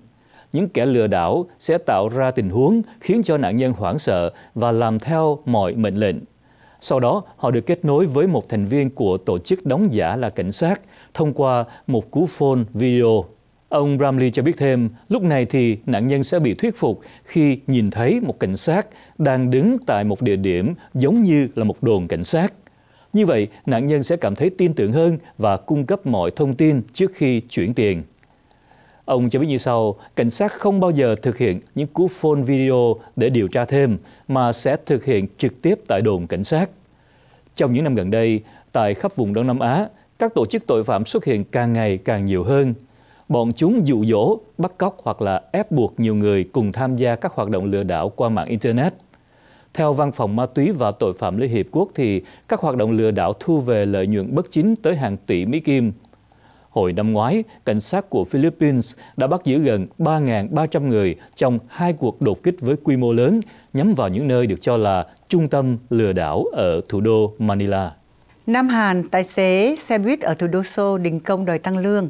Những kẻ lừa đảo sẽ tạo ra tình huống khiến cho nạn nhân hoảng sợ và làm theo mọi mệnh lệnh. Sau đó, họ được kết nối với một thành viên của tổ chức đóng giả là cảnh sát thông qua một cú phone video. Ông Ramli cho biết thêm, lúc này thì nạn nhân sẽ bị thuyết phục khi nhìn thấy một cảnh sát đang đứng tại một địa điểm giống như là một đồn cảnh sát. Như vậy, nạn nhân sẽ cảm thấy tin tưởng hơn và cung cấp mọi thông tin trước khi chuyển tiền. Ông cho biết như sau, cảnh sát không bao giờ thực hiện những cú phone video để điều tra thêm, mà sẽ thực hiện trực tiếp tại đồn cảnh sát. Trong những năm gần đây, tại khắp vùng Đông Nam Á, các tổ chức tội phạm xuất hiện càng ngày càng nhiều hơn. Bọn chúng dụ dỗ, bắt cóc hoặc là ép buộc nhiều người cùng tham gia các hoạt động lừa đảo qua mạng Internet. Theo Văn phòng Ma túy và Tội phạm Liên Hiệp Quốc thì các hoạt động lừa đảo thu về lợi nhuận bất chính tới hàng tỷ Mỹ Kim Hồi năm ngoái, cảnh sát của Philippines đã bắt giữ gần 3.300 người trong hai cuộc đột kích với quy mô lớn nhắm vào những nơi được cho là trung tâm lừa đảo ở thủ đô Manila. Nam Hàn, tài xế xe buýt ở thủ đô Seoul đình công đòi tăng lương.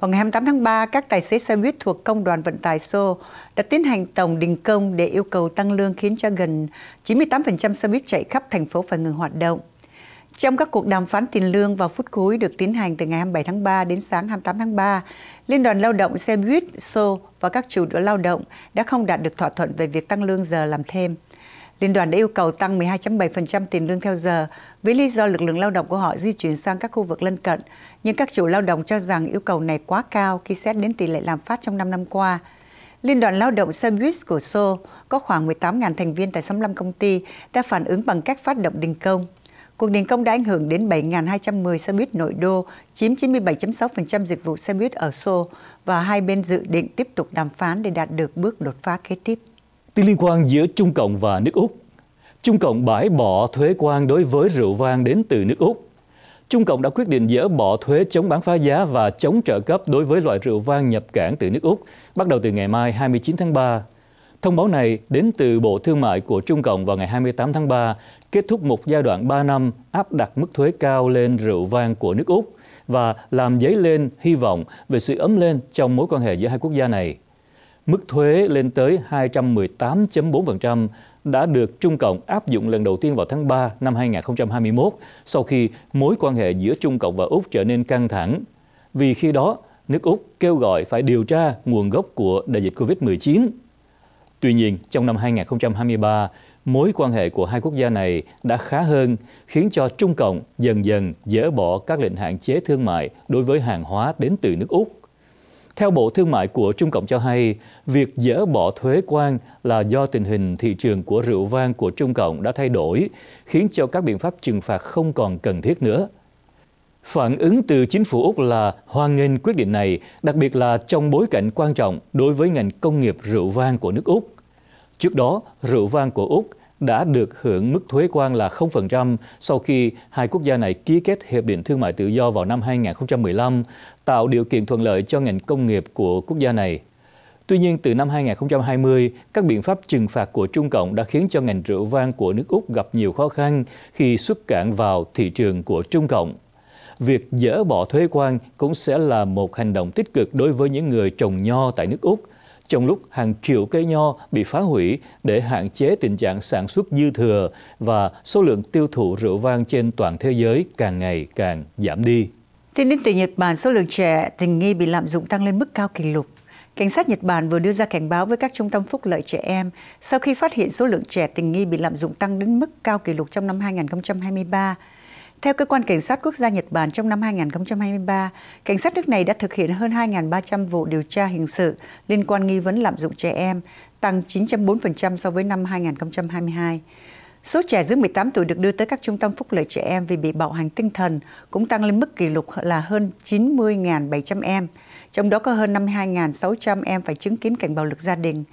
Vào ngày 28 tháng 3, các tài xế xe buýt thuộc Công đoàn Vận tải Seoul đã tiến hành tổng đình công để yêu cầu tăng lương khiến cho gần 98% xe buýt chạy khắp thành phố phải ngừng hoạt động. Trong các cuộc đàm phán tiền lương vào phút cuối được tiến hành từ ngày 27 tháng 3 đến sáng 28 tháng 3, Liên đoàn Lao động xe buýt, xô và các chủ lao động đã không đạt được thỏa thuận về việc tăng lương giờ làm thêm. Liên đoàn đã yêu cầu tăng 12.7% tiền lương theo giờ với lý do lực lượng lao động của họ di chuyển sang các khu vực lân cận, nhưng các chủ lao động cho rằng yêu cầu này quá cao khi xét đến tỷ lệ làm phát trong 5 năm qua. Liên đoàn Lao động xe buýt của Seoul có khoảng 18.000 thành viên tại 65 công ty đã phản ứng bằng cách phát động đình công. Cuộc đình công đã ảnh hưởng đến 7.210 xe buýt nội đô, chiếm 97.6% dịch vụ xe buýt ở Seoul và hai bên dự định tiếp tục đàm phán để đạt được bước đột phá kế tiếp. Tin liên quan giữa Trung Cộng và nước Úc Trung Cộng bãi bỏ thuế quan đối với rượu vang đến từ nước Úc. Trung Cộng đã quyết định dỡ bỏ thuế chống bán phá giá và chống trợ cấp đối với loại rượu vang nhập cảng từ nước Úc bắt đầu từ ngày mai 29 tháng 3. Thông báo này đến từ Bộ Thương mại của Trung Cộng vào ngày 28 tháng 3, kết thúc một giai đoạn 3 năm áp đặt mức thuế cao lên rượu vang của nước Úc và làm dấy lên hy vọng về sự ấm lên trong mối quan hệ giữa hai quốc gia này. Mức thuế lên tới 218.4% đã được Trung Cộng áp dụng lần đầu tiên vào tháng 3 năm 2021 sau khi mối quan hệ giữa Trung Cộng và Úc trở nên căng thẳng. Vì khi đó, nước Úc kêu gọi phải điều tra nguồn gốc của đại dịch COVID-19 Tuy nhiên, trong năm 2023, mối quan hệ của hai quốc gia này đã khá hơn, khiến cho Trung Cộng dần dần dỡ bỏ các lệnh hạn chế thương mại đối với hàng hóa đến từ nước Úc. Theo Bộ Thương mại của Trung Cộng cho hay, việc dỡ bỏ thuế quan là do tình hình thị trường của rượu vang của Trung Cộng đã thay đổi, khiến cho các biện pháp trừng phạt không còn cần thiết nữa – Phản ứng từ chính phủ Úc là hoan nghênh quyết định này, đặc biệt là trong bối cảnh quan trọng đối với ngành công nghiệp rượu vang của nước Úc. Trước đó, rượu vang của Úc đã được hưởng mức thuế quan là 0% sau khi hai quốc gia này ký kết Hiệp định Thương mại Tự do vào năm 2015, tạo điều kiện thuận lợi cho ngành công nghiệp của quốc gia này. Tuy nhiên, từ năm 2020, các biện pháp trừng phạt của Trung Cộng đã khiến cho ngành rượu vang của nước Úc gặp nhiều khó khăn khi xuất cảng vào thị trường của Trung Cộng việc dỡ bỏ thuế quan cũng sẽ là một hành động tích cực đối với những người trồng nho tại nước Úc. Trong lúc hàng triệu cây nho bị phá hủy để hạn chế tình trạng sản xuất dư thừa và số lượng tiêu thụ rượu vang trên toàn thế giới càng ngày càng giảm đi. Tin đến từ Nhật Bản, số lượng trẻ tình nghi bị lạm dụng tăng lên mức cao kỷ lục. Cảnh sát Nhật Bản vừa đưa ra cảnh báo với các trung tâm phúc lợi trẻ em sau khi phát hiện số lượng trẻ tình nghi bị lạm dụng tăng đến mức cao kỷ lục trong năm 2023. Theo cơ quan cảnh sát quốc gia Nhật Bản trong năm 2023, cảnh sát nước này đã thực hiện hơn 2.300 vụ điều tra hình sự liên quan nghi vấn lạm dụng trẻ em, tăng 9.4% so với năm 2022. Số trẻ dưới 18 tuổi được đưa tới các trung tâm phúc lợi trẻ em vì bị bạo hành tinh thần cũng tăng lên mức kỷ lục là hơn 90.700 em, trong đó có hơn 52.600 em phải chứng kiến cảnh bạo lực gia đình.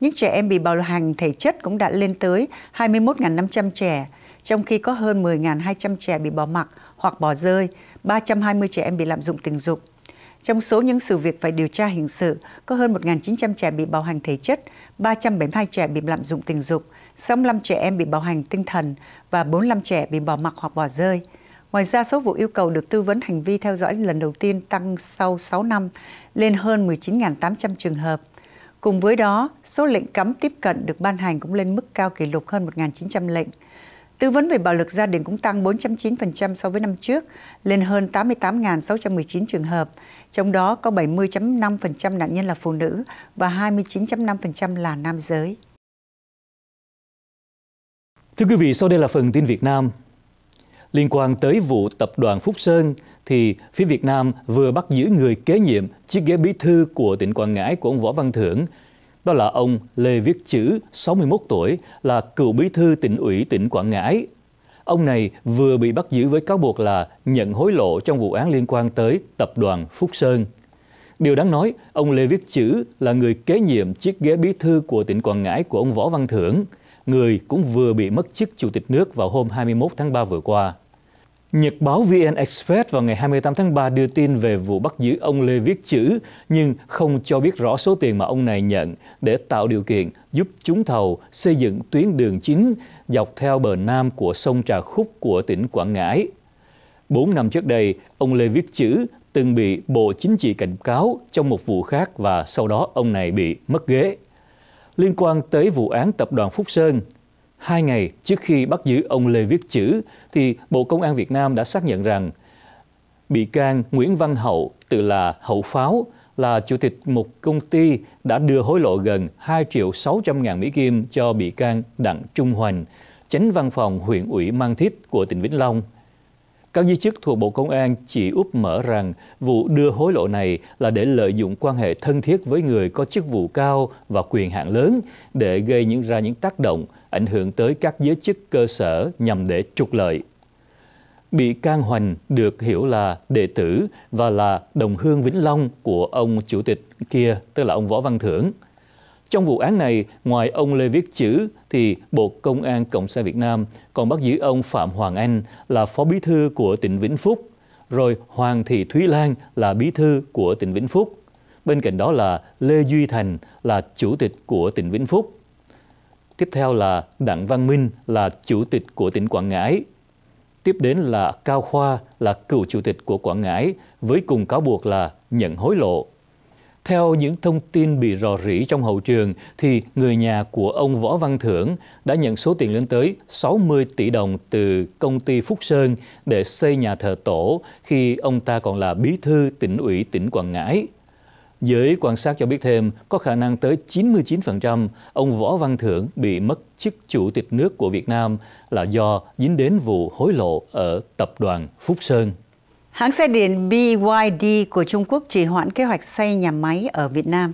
Những trẻ em bị bạo hành thể chất cũng đã lên tới 21.500 trẻ, trong khi có hơn 10.200 trẻ bị bỏ mặc hoặc bỏ rơi, 320 trẻ em bị lạm dụng tình dục. Trong số những sự việc phải điều tra hình sự, có hơn 1.900 trẻ bị bạo hành thể chất, 372 trẻ bị lạm dụng tình dục, 65 trẻ em bị bạo hành tinh thần và 45 trẻ bị bỏ mặc hoặc bỏ rơi. Ngoài ra, số vụ yêu cầu được tư vấn hành vi theo dõi lần đầu tiên tăng sau 6 năm lên hơn 19.800 trường hợp. Cùng với đó, số lệnh cấm tiếp cận được ban hành cũng lên mức cao kỷ lục hơn 1.900 lệnh. Tư vấn về bạo lực gia đình cũng tăng 4.9% so với năm trước, lên hơn 88.619 trường hợp, trong đó có 70.5% nạn nhân là phụ nữ và 29.5% là nam giới. Thưa quý vị, sau đây là phần tin Việt Nam. Liên quan tới vụ tập đoàn Phúc Sơn, thì phía Việt Nam vừa bắt giữ người kế nhiệm chiếc ghế bí thư của tỉnh Quảng Ngãi của ông Võ Văn Thưởng đó là ông Lê Viết Chữ, 61 tuổi, là cựu bí thư tỉnh ủy tỉnh Quảng Ngãi. Ông này vừa bị bắt giữ với cáo buộc là nhận hối lộ trong vụ án liên quan tới tập đoàn Phúc Sơn. Điều đáng nói, ông Lê Viết Chữ là người kế nhiệm chiếc ghế bí thư của tỉnh Quảng Ngãi của ông Võ Văn Thưởng, người cũng vừa bị mất chức chủ tịch nước vào hôm 21 tháng 3 vừa qua. Nhật báo VN Express vào ngày 28 tháng 3 đưa tin về vụ bắt giữ ông Lê Viết Chữ nhưng không cho biết rõ số tiền mà ông này nhận để tạo điều kiện giúp chúng thầu xây dựng tuyến đường chính dọc theo bờ nam của sông Trà Khúc của tỉnh Quảng Ngãi. Bốn năm trước đây, ông Lê Viết Chữ từng bị Bộ Chính trị cảnh cáo trong một vụ khác và sau đó ông này bị mất ghế. Liên quan tới vụ án tập đoàn Phúc Sơn, Hai ngày trước khi bắt giữ ông Lê Viết Chữ, thì Bộ Công an Việt Nam đã xác nhận rằng bị can Nguyễn Văn Hậu, tự là Hậu Pháo, là chủ tịch một công ty đã đưa hối lộ gần 2 triệu 600 ngàn Mỹ Kim cho bị can Đặng Trung Hoành, chánh văn phòng huyện ủy Mang Thít của tỉnh Vĩnh Long. Các giới chức thuộc Bộ Công an chỉ úp mở rằng vụ đưa hối lộ này là để lợi dụng quan hệ thân thiết với người có chức vụ cao và quyền hạn lớn để gây những ra những tác động ảnh hưởng tới các giới chức cơ sở nhằm để trục lợi. Bị can Hoành được hiểu là đệ tử và là đồng hương Vĩnh Long của ông chủ tịch kia, tức là ông Võ Văn Thưởng. Trong vụ án này, ngoài ông Lê Viết Chữ thì Bộ Công an Cộng sản Việt Nam còn bắt giữ ông Phạm Hoàng Anh là phó bí thư của tỉnh Vĩnh Phúc, rồi Hoàng Thị Thúy Lan là bí thư của tỉnh Vĩnh Phúc. Bên cạnh đó là Lê Duy Thành là chủ tịch của tỉnh Vĩnh Phúc. Tiếp theo là Đặng Văn Minh là chủ tịch của tỉnh Quảng Ngãi. Tiếp đến là Cao Khoa là cựu chủ tịch của Quảng Ngãi với cùng cáo buộc là nhận hối lộ. Theo những thông tin bị rò rỉ trong hậu trường thì người nhà của ông Võ Văn Thưởng đã nhận số tiền lên tới 60 tỷ đồng từ công ty Phúc Sơn để xây nhà thờ tổ khi ông ta còn là bí thư tỉnh ủy tỉnh Quảng Ngãi. Giới quan sát cho biết thêm, có khả năng tới 99% ông Võ Văn Thưởng bị mất chức chủ tịch nước của Việt Nam là do dính đến vụ hối lộ ở tập đoàn Phúc Sơn. Hãng xe điện BYD của Trung Quốc trì hoãn kế hoạch xây nhà máy ở Việt Nam.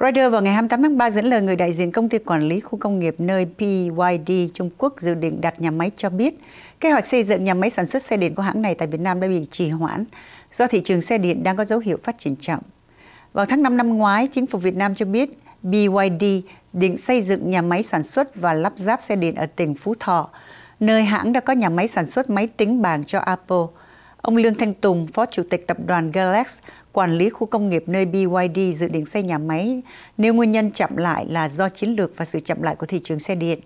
Reuters vào ngày 28 tháng 3 dẫn lời người đại diện công ty quản lý khu công nghiệp nơi BYD Trung Quốc dự định đặt nhà máy cho biết, kế hoạch xây dựng nhà máy sản xuất xe điện của hãng này tại Việt Nam đã bị trì hoãn do thị trường xe điện đang có dấu hiệu phát triển chậm vào tháng 5 năm ngoái, chính phủ Việt Nam cho biết BYD định xây dựng nhà máy sản xuất và lắp ráp xe điện ở tỉnh Phú Thọ, nơi hãng đã có nhà máy sản xuất máy tính bảng cho Apple. Ông Lương Thanh Tùng, Phó Chủ tịch Tập đoàn Galax, quản lý khu công nghiệp nơi BYD dự định xây nhà máy, nêu nguyên nhân chậm lại là do chiến lược và sự chậm lại của thị trường xe điện.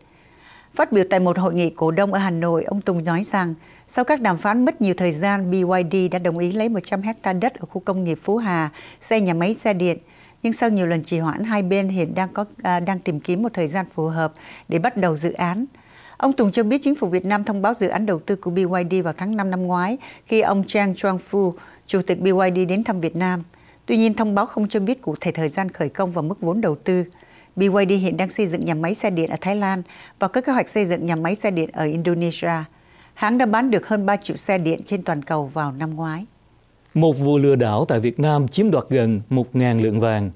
Phát biểu tại một hội nghị cổ đông ở Hà Nội, ông Tùng nói rằng sau các đàm phán mất nhiều thời gian, BYD đã đồng ý lấy 100 hecta đất ở khu công nghiệp Phú Hà, xây nhà máy xe điện. Nhưng sau nhiều lần trì hoãn, hai bên hiện đang có à, đang tìm kiếm một thời gian phù hợp để bắt đầu dự án. Ông Tùng cho biết chính phủ Việt Nam thông báo dự án đầu tư của BYD vào tháng 5 năm ngoái khi ông Chang Chuang Fu, chủ tịch BYD đến thăm Việt Nam. Tuy nhiên, thông báo không cho biết cụ thể thời gian khởi công và mức vốn đầu tư. BYD hiện đang xây dựng nhà máy xe điện ở Thái Lan và có kế hoạch xây dựng nhà máy xe điện ở Indonesia. Hãng đã bán được hơn 3 triệu xe điện trên toàn cầu vào năm ngoái. Một vụ lừa đảo tại Việt Nam chiếm đoạt gần 1.000 lượng vàng.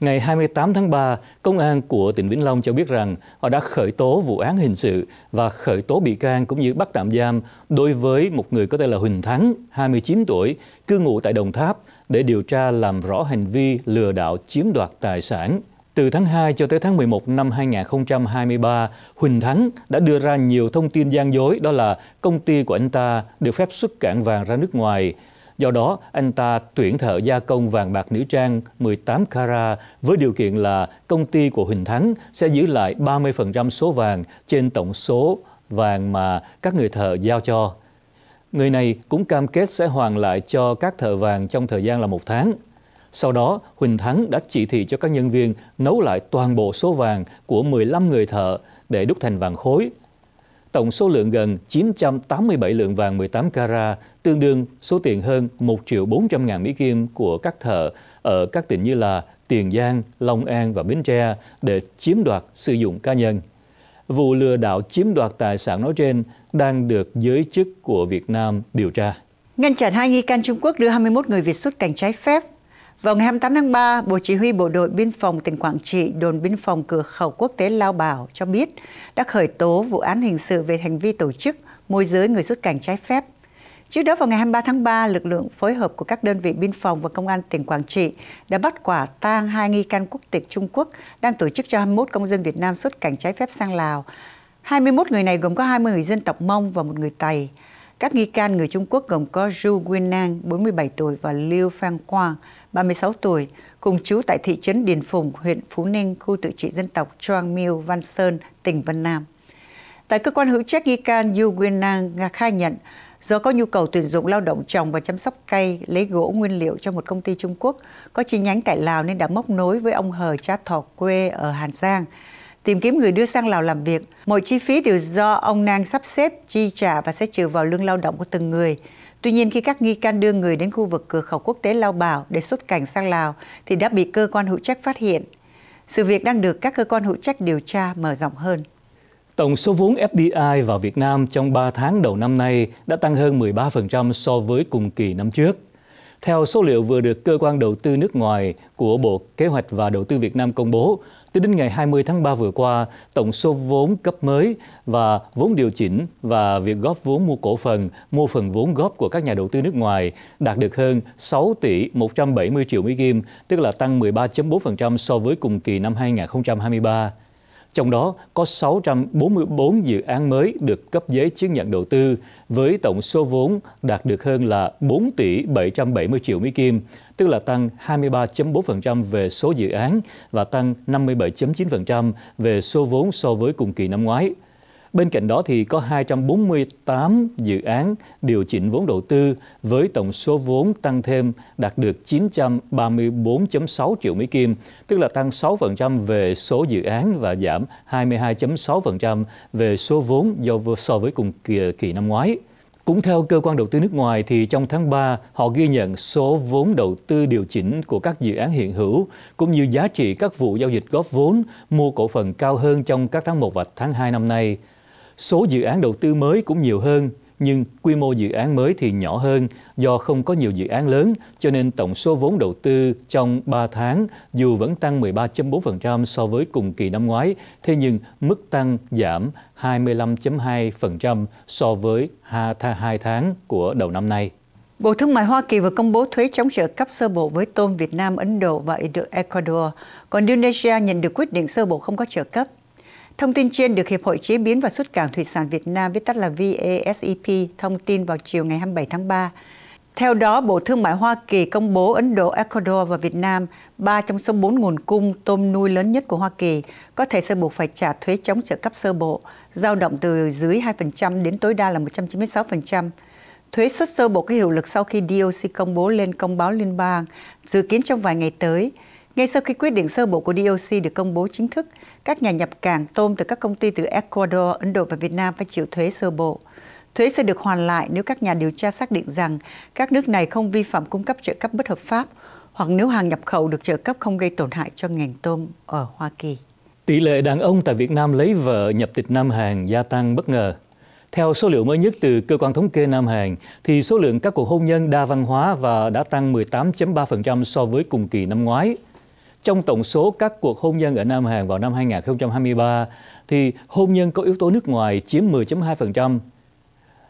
Ngày 28 tháng 3, Công an của tỉnh Vĩnh Long cho biết rằng họ đã khởi tố vụ án hình sự và khởi tố bị can cũng như bắt tạm giam đối với một người có tên là Huỳnh Thắng, 29 tuổi, cư ngụ tại Đồng Tháp để điều tra làm rõ hành vi lừa đảo chiếm đoạt tài sản. Từ tháng 2 cho tới tháng 11 năm 2023, Huỳnh Thắng đã đưa ra nhiều thông tin gian dối đó là công ty của anh ta được phép xuất cảng vàng ra nước ngoài. Do đó, anh ta tuyển thợ gia công vàng bạc nữ trang 18 carat với điều kiện là công ty của Huỳnh Thắng sẽ giữ lại 30% số vàng trên tổng số vàng mà các người thợ giao cho. Người này cũng cam kết sẽ hoàn lại cho các thợ vàng trong thời gian là một tháng. Sau đó, Huỳnh Thắng đã chỉ thị cho các nhân viên nấu lại toàn bộ số vàng của 15 người thợ để đúc thành vàng khối. Tổng số lượng gần 987 lượng vàng 18 carat, tương đương số tiền hơn 1 triệu 400 ngàn Mỹ Kim của các thợ ở các tỉnh như là Tiền Giang, Long An và Bến Tre để chiếm đoạt sử dụng cá nhân. Vụ lừa đảo chiếm đoạt tài sản nói trên đang được giới chức của Việt Nam điều tra. Ngăn chặn hai nghi can Trung Quốc đưa 21 người Việt xuất cảnh trái phép vào ngày 28 tháng 3, Bộ Chỉ huy Bộ đội Biên phòng tỉnh Quảng Trị, đồn biên phòng cửa khẩu quốc tế Lao Bảo cho biết đã khởi tố vụ án hình sự về hành vi tổ chức môi giới người xuất cảnh trái phép. Trước đó vào ngày 23 tháng 3, lực lượng phối hợp của các đơn vị biên phòng và công an tỉnh Quảng Trị đã bắt quả tang hai nghi can quốc tịch Trung Quốc đang tổ chức cho 21 công dân Việt Nam xuất cảnh trái phép sang Lào. 21 người này gồm có 20 người dân tộc Mông và một người Tày. Các nghi can người Trung Quốc gồm có Zhu Guinang, 47 tuổi và Liu Fang Quang, 36 tuổi, cùng chú tại thị trấn Điền Phùng, huyện Phú Ninh, khu tự trị dân tộc Choang Miu Văn Sơn, tỉnh Vân Nam. Tại cơ quan hữu trách nghi can Yu Nguyên Nang khai nhận do có nhu cầu tuyển dụng lao động trồng và chăm sóc cây, lấy gỗ nguyên liệu cho một công ty Trung Quốc có chi nhánh tại Lào nên đã móc nối với ông Hờ Cha Thọ quê ở Hàn Giang tìm kiếm người đưa sang Lào làm việc. Mọi chi phí đều do ông Nang sắp xếp, chi trả và sẽ trừ vào lương lao động của từng người. Tuy nhiên, khi các nghi can đưa người đến khu vực cửa khẩu quốc tế Lao Bảo để xuất cảnh sang Lào thì đã bị cơ quan hữu trách phát hiện. Sự việc đang được các cơ quan hữu trách điều tra mở rộng hơn. Tổng số vốn FDI vào Việt Nam trong 3 tháng đầu năm nay đã tăng hơn 13% so với cùng kỳ năm trước. Theo số liệu vừa được Cơ quan Đầu tư nước ngoài của Bộ Kế hoạch và Đầu tư Việt Nam công bố, Tính đến ngày 20 tháng 3 vừa qua, tổng số vốn cấp mới và vốn điều chỉnh và việc góp vốn mua cổ phần, mua phần vốn góp của các nhà đầu tư nước ngoài đạt được hơn 6 tỷ 170 triệu Mỹ Kim, tức là tăng 13.4% so với cùng kỳ năm 2023. Trong đó có 644 dự án mới được cấp giấy chứng nhận đầu tư với tổng số vốn đạt được hơn là 4 tỷ 770 triệu Mỹ Kim, tức là tăng 23.4% về số dự án và tăng 57.9% về số vốn so với cùng kỳ năm ngoái. Bên cạnh đó thì có 248 dự án điều chỉnh vốn đầu tư với tổng số vốn tăng thêm đạt được 934,6 triệu Mỹ Kim, tức là tăng 6% về số dự án và giảm 22,6% về số vốn do so với cùng kỳ, kỳ năm ngoái. Cũng theo cơ quan đầu tư nước ngoài thì trong tháng 3, họ ghi nhận số vốn đầu tư điều chỉnh của các dự án hiện hữu cũng như giá trị các vụ giao dịch góp vốn mua cổ phần cao hơn trong các tháng 1 và tháng 2 năm nay. Số dự án đầu tư mới cũng nhiều hơn, nhưng quy mô dự án mới thì nhỏ hơn do không có nhiều dự án lớn, cho nên tổng số vốn đầu tư trong 3 tháng dù vẫn tăng 13.4% so với cùng kỳ năm ngoái, thế nhưng mức tăng giảm 25.2% so với 2 tháng của đầu năm nay. Bộ Thương mại Hoa Kỳ vừa công bố thuế chống trợ cấp sơ bộ với tôm Việt Nam, Ấn Độ và Ecuador. Còn Indonesia nhận được quyết định sơ bộ không có trợ cấp. Thông tin trên được Hiệp hội Chế biến và Xuất cảng Thủy sản Việt Nam viết tắt là VASEP thông tin vào chiều ngày 27 tháng 3. Theo đó, Bộ Thương mại Hoa Kỳ công bố Ấn Độ, Ecuador và Việt Nam, ba trong số bốn nguồn cung tôm nuôi lớn nhất của Hoa Kỳ, có thể sẽ buộc phải trả thuế chống trợ cấp sơ bộ, giao động từ dưới 2% đến tối đa là 196%. Thuế xuất sơ bộ có hiệu lực sau khi DOC công bố lên công báo liên bang, dự kiến trong vài ngày tới – ngay sau khi quyết định sơ bộ của DOC được công bố chính thức, các nhà nhập cảng tôm từ các công ty từ Ecuador, Ấn Độ và Việt Nam phải chịu thuế sơ bộ. Thuế sẽ được hoàn lại nếu các nhà điều tra xác định rằng các nước này không vi phạm cung cấp trợ cấp bất hợp pháp hoặc nếu hàng nhập khẩu được trợ cấp không gây tổn hại cho ngành tôm ở Hoa Kỳ. Tỷ lệ đàn ông tại Việt Nam lấy vợ nhập tịch Nam Hàn gia tăng bất ngờ. Theo số liệu mới nhất từ cơ quan thống kê Nam Hàn, thì số lượng các cuộc hôn nhân đa văn hóa và đã tăng 18.3% so với cùng kỳ năm ngoái trong tổng số các cuộc hôn nhân ở Nam Hàn vào năm 2023 thì hôn nhân có yếu tố nước ngoài chiếm 10.2%.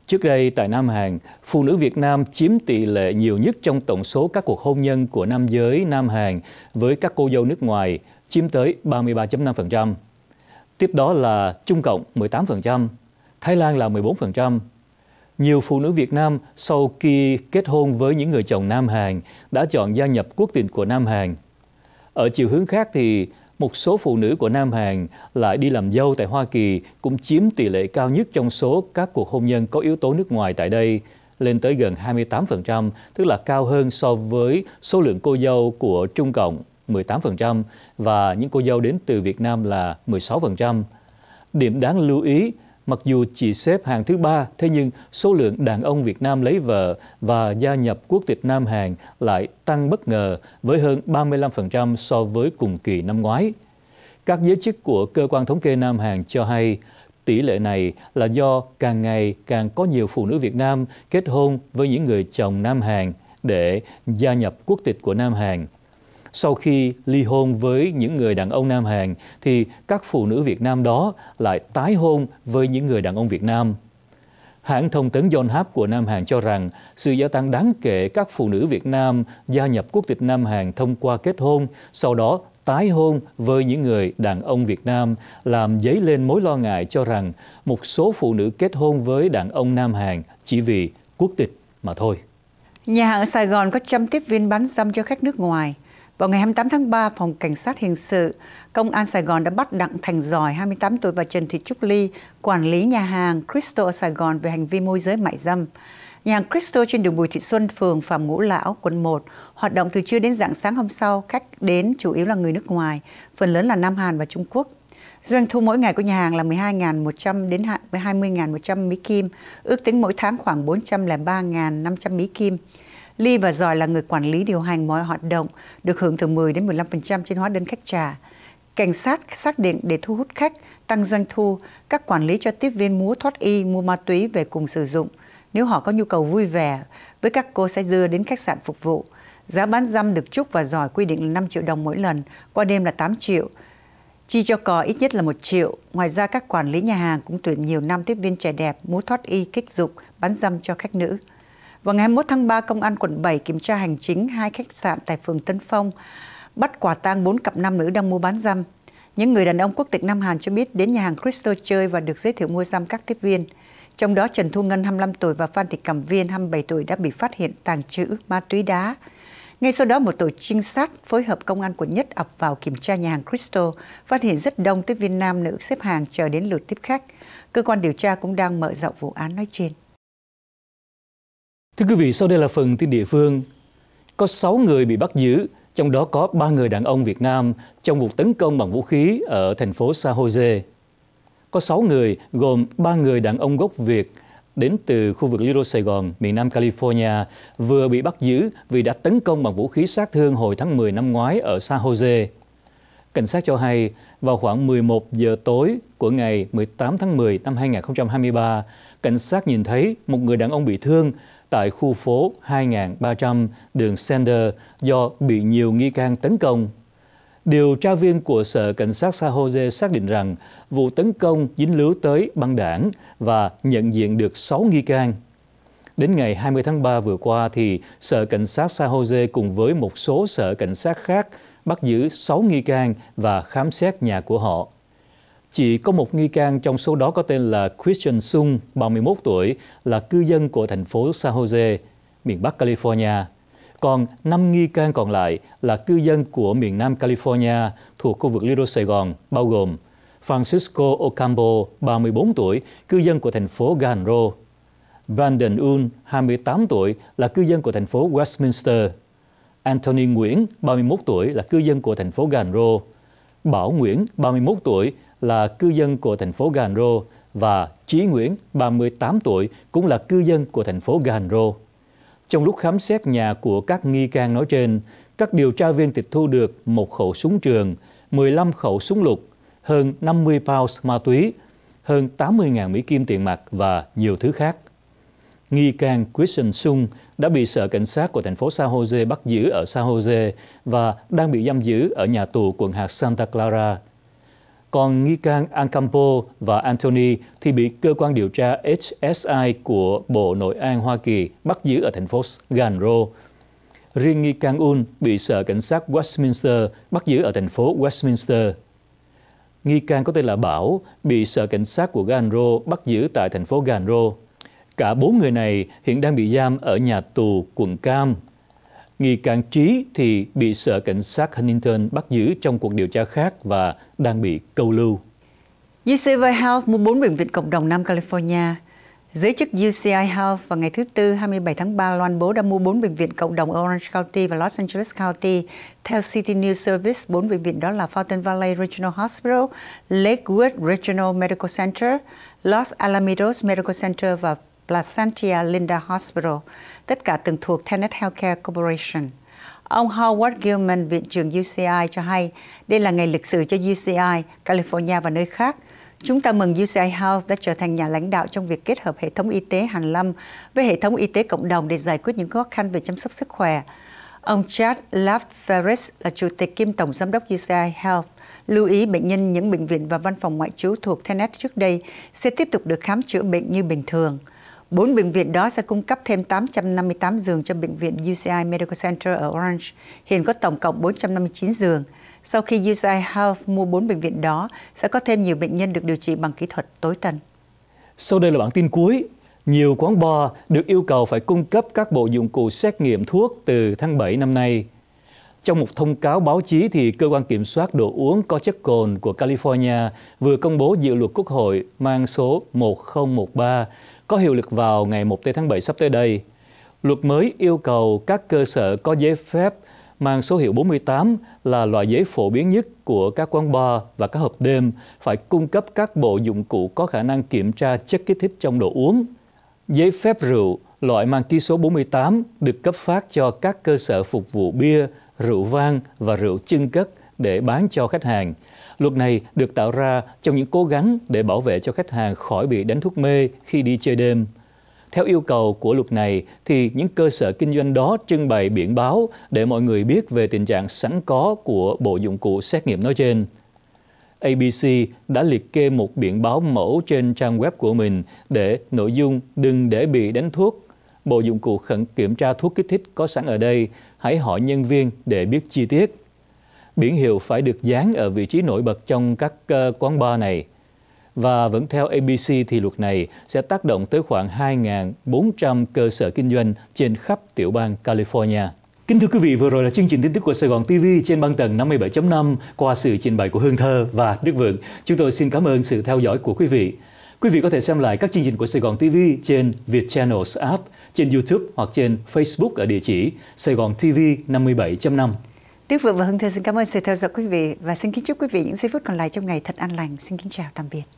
Trước đây tại Nam Hàn, phụ nữ Việt Nam chiếm tỷ lệ nhiều nhất trong tổng số các cuộc hôn nhân của nam giới Nam Hàn với các cô dâu nước ngoài chiếm tới 33.5%. Tiếp đó là Trung Cộng 18%, Thái Lan là 14%. Nhiều phụ nữ Việt Nam sau khi kết hôn với những người chồng Nam Hàn đã chọn gia nhập quốc tịch của Nam Hàn – ở chiều hướng khác thì một số phụ nữ của Nam Hàn lại đi làm dâu tại Hoa Kỳ cũng chiếm tỷ lệ cao nhất trong số các cuộc hôn nhân có yếu tố nước ngoài tại đây, lên tới gần 28%, tức là cao hơn so với số lượng cô dâu của Trung Cộng 18% và những cô dâu đến từ Việt Nam là 16%. Điểm đáng lưu ý Mặc dù chỉ xếp hàng thứ ba, thế nhưng số lượng đàn ông Việt Nam lấy vợ và gia nhập quốc tịch Nam Hàn lại tăng bất ngờ với hơn 35% so với cùng kỳ năm ngoái. Các giới chức của cơ quan thống kê Nam Hàn cho hay tỷ lệ này là do càng ngày càng có nhiều phụ nữ Việt Nam kết hôn với những người chồng Nam Hàn để gia nhập quốc tịch của Nam Hàn sau khi ly hôn với những người đàn ông Nam Hàn thì các phụ nữ Việt Nam đó lại tái hôn với những người đàn ông Việt Nam. Hãng thông tấn Yonhap của Nam Hàn cho rằng sự gia tăng đáng kể các phụ nữ Việt Nam gia nhập quốc tịch Nam Hàn thông qua kết hôn, sau đó tái hôn với những người đàn ông Việt Nam làm dấy lên mối lo ngại cho rằng một số phụ nữ kết hôn với đàn ông Nam Hàn chỉ vì quốc tịch mà thôi. Nhà hàng Sài Gòn có chăm tiếp viên bán dâm cho khách nước ngoài. Vào ngày 28 tháng 3, Phòng Cảnh sát Hình sự, Công an Sài Gòn đã bắt Đặng Thành Giỏi, 28 tuổi và Trần Thị Trúc Ly, quản lý nhà hàng crystal ở Sài Gòn về hành vi môi giới mại dâm. Nhà hàng crystal trên đường Bùi Thị Xuân, phường Phạm Ngũ Lão, quận 1, hoạt động từ trưa đến dạng sáng hôm sau, khách đến chủ yếu là người nước ngoài, phần lớn là Nam Hàn và Trung Quốc. Doanh thu mỗi ngày của nhà hàng là 12.100 đến 20.100 Mỹ Kim, ước tính mỗi tháng khoảng 403.500 Mỹ Kim. Ly và Giỏi là người quản lý điều hành mọi hoạt động, được hưởng từ 10 đến 15% trên hóa đơn khách trà. Cảnh sát xác định để thu hút khách, tăng doanh thu, các quản lý cho tiếp viên múa thoát y, mua ma túy về cùng sử dụng. Nếu họ có nhu cầu vui vẻ, với các cô sẽ đưa đến khách sạn phục vụ. Giá bán dâm được Trúc và Giỏi quy định là 5 triệu đồng mỗi lần, qua đêm là 8 triệu. Chi cho cò ít nhất là 1 triệu. Ngoài ra các quản lý nhà hàng cũng tuyển nhiều nam tiếp viên trẻ đẹp, múa thoát y, kích dục, bán dâm cho khách nữ. Vào ngày 21 tháng 3, Công an quận 7 kiểm tra hành chính hai khách sạn tại phường Tân Phong, bắt quả tang bốn cặp nam nữ đang mua bán dâm. Những người đàn ông quốc tịch Nam Hàn cho biết đến nhà hàng Crystal chơi và được giới thiệu mua dâm các tiếp viên. Trong đó Trần Thu Ngân 25 tuổi và Phan Thị Cẩm Viên 27 tuổi đã bị phát hiện tàng trữ ma túy đá. Ngay sau đó, một tổ trinh sát phối hợp công an quận Nhất ập vào kiểm tra nhà hàng Crystal, phát hiện rất đông tiếp viên nam nữ xếp hàng chờ đến lượt tiếp khách. Cơ quan điều tra cũng đang mở rộng vụ án nói trên. Thưa quý vị, sau đây là phần tin địa phương. Có 6 người bị bắt giữ, trong đó có 3 người đàn ông Việt Nam trong vụ tấn công bằng vũ khí ở thành phố San Jose. Có 6 người gồm 3 người đàn ông gốc Việt đến từ khu vực Lido Sài Gòn, miền Nam California, vừa bị bắt giữ vì đã tấn công bằng vũ khí sát thương hồi tháng 10 năm ngoái ở San Jose. Cảnh sát cho hay, vào khoảng 11 giờ tối của ngày 18 tháng 10 năm 2023, cảnh sát nhìn thấy một người đàn ông bị thương tại khu phố 2300 đường Sender do bị nhiều nghi can tấn công. Điều tra viên của Sở Cảnh sát San Jose xác định rằng vụ tấn công dính líu tới băng đảng và nhận diện được 6 nghi can. Đến ngày 20 tháng 3 vừa qua, thì Sở Cảnh sát San Jose cùng với một số sở cảnh sát khác bắt giữ 6 nghi can và khám xét nhà của họ. Chỉ có một nghi can trong số đó có tên là Christian Sung, 31 tuổi, là cư dân của thành phố San Jose, miền Bắc California. Còn 5 nghi can còn lại là cư dân của miền Nam California thuộc khu vực Lido Sài Gòn, bao gồm Francisco Ocampo, 34 tuổi, cư dân của thành phố Ganro, Brandon Un, 28 tuổi, là cư dân của thành phố Westminster, Anthony Nguyễn, 31 tuổi, là cư dân của thành phố Ganro, Bảo Nguyễn, 31 tuổi, là cư dân của thành phố Gan và Chí Nguyễn, 38 tuổi, cũng là cư dân của thành phố Gan Trong lúc khám xét nhà của các nghi can nói trên, các điều tra viên tịch thu được một khẩu súng trường, 15 khẩu súng lục, hơn 50 pounds ma túy, hơn 80.000 Mỹ Kim tiền mặt và nhiều thứ khác. Nghi can Christian Sung đã bị sở cảnh sát của thành phố San Jose bắt giữ ở San Jose và đang bị giam giữ ở nhà tù quận hạt Santa Clara, còn nghi can Ancampo và Anthony thì bị cơ quan điều tra HSI của Bộ Nội an Hoa Kỳ bắt giữ ở thành phố Ganro. Riêng nghi can Un bị sở cảnh sát Westminster bắt giữ ở thành phố Westminster. Nghi can có tên là Bảo bị sở cảnh sát của Ganro bắt giữ tại thành phố Ganro. Cả bốn người này hiện đang bị giam ở nhà tù quận Cam Nghi can Trí thì bị sở cảnh sát Huntington bắt giữ trong cuộc điều tra khác và đang bị câu lưu. UCI Health mua 4 bệnh viện cộng đồng Nam California. Giới chức UCI Health vào ngày thứ Tư 27 tháng 3 loan bố đã mua 4 bệnh viện cộng đồng ở Orange County và Los Angeles County. Theo City News Service, 4 bệnh viện đó là Fountain Valley Regional Hospital, Lakewood Regional Medical Center, Los Alamitos Medical Center và Placentia Linda Hospital, tất cả từng thuộc Tenet Healthcare Corporation. Ông Howard Gilman, Viện trưởng UCI cho hay, đây là ngày lịch sử cho UCI, California và nơi khác. Chúng ta mừng UCI Health đã trở thành nhà lãnh đạo trong việc kết hợp hệ thống y tế hàn lâm với hệ thống y tế cộng đồng để giải quyết những khó khăn về chăm sóc sức khỏe. Ông Chad Laferris là chủ tịch kiêm tổng giám đốc UCI Health lưu ý bệnh nhân những bệnh viện và văn phòng ngoại trú thuộc Tenet trước đây sẽ tiếp tục được khám chữa bệnh như bình thường. Bốn bệnh viện đó sẽ cung cấp thêm 858 giường cho bệnh viện UCI Medical Center ở Orange, hiện có tổng cộng 459 giường. Sau khi UCI Health mua bốn bệnh viện đó, sẽ có thêm nhiều bệnh nhân được điều trị bằng kỹ thuật tối tân. Sau đây là bản tin cuối. Nhiều quán bar được yêu cầu phải cung cấp các bộ dụng cụ xét nghiệm thuốc từ tháng 7 năm nay. Trong một thông cáo báo chí, thì Cơ quan Kiểm soát Đồ uống có chất cồn của California vừa công bố dự luật quốc hội mang số 1013 có hiệu lực vào ngày 1 tháng 7 sắp tới đây. Luật mới yêu cầu các cơ sở có giấy phép mang số hiệu 48 là loại giấy phổ biến nhất của các quán bar và các hộp đêm phải cung cấp các bộ dụng cụ có khả năng kiểm tra chất kích thích trong đồ uống. Giấy phép rượu, loại mang ký số 48 được cấp phát cho các cơ sở phục vụ bia rượu vang và rượu chân cất để bán cho khách hàng. Luật này được tạo ra trong những cố gắng để bảo vệ cho khách hàng khỏi bị đánh thuốc mê khi đi chơi đêm. Theo yêu cầu của luật này thì những cơ sở kinh doanh đó trưng bày biển báo để mọi người biết về tình trạng sẵn có của bộ dụng cụ xét nghiệm nói trên. ABC đã liệt kê một biển báo mẫu trên trang web của mình để nội dung đừng để bị đánh thuốc. Bộ dụng cụ khẩn kiểm tra thuốc kích thích có sẵn ở đây hãy hỏi nhân viên để biết chi tiết. Biển hiệu phải được dán ở vị trí nổi bật trong các ờ, quán bar này. Và vẫn theo ABC thì luật này sẽ tác động tới khoảng 2.400 cơ sở kinh doanh trên khắp tiểu bang California. Kính thưa quý vị, vừa rồi là chương trình tin tức của Sài Gòn TV trên băng tầng 57.5 qua sự trình bày của Hương Thơ và Đức Vượng. Chúng tôi xin cảm ơn sự theo dõi của quý vị. Quý vị có thể xem lại các chương trình của Sài Gòn TV trên Vietchannels app trên YouTube hoặc trên Facebook ở địa chỉ Sài Gòn TV 57.5. Đức Vượng và Hưng Thơ xin cảm ơn sự theo dõi quý vị và xin kính chúc quý vị những giây phút còn lại trong ngày thật an lành. Xin kính chào tạm biệt.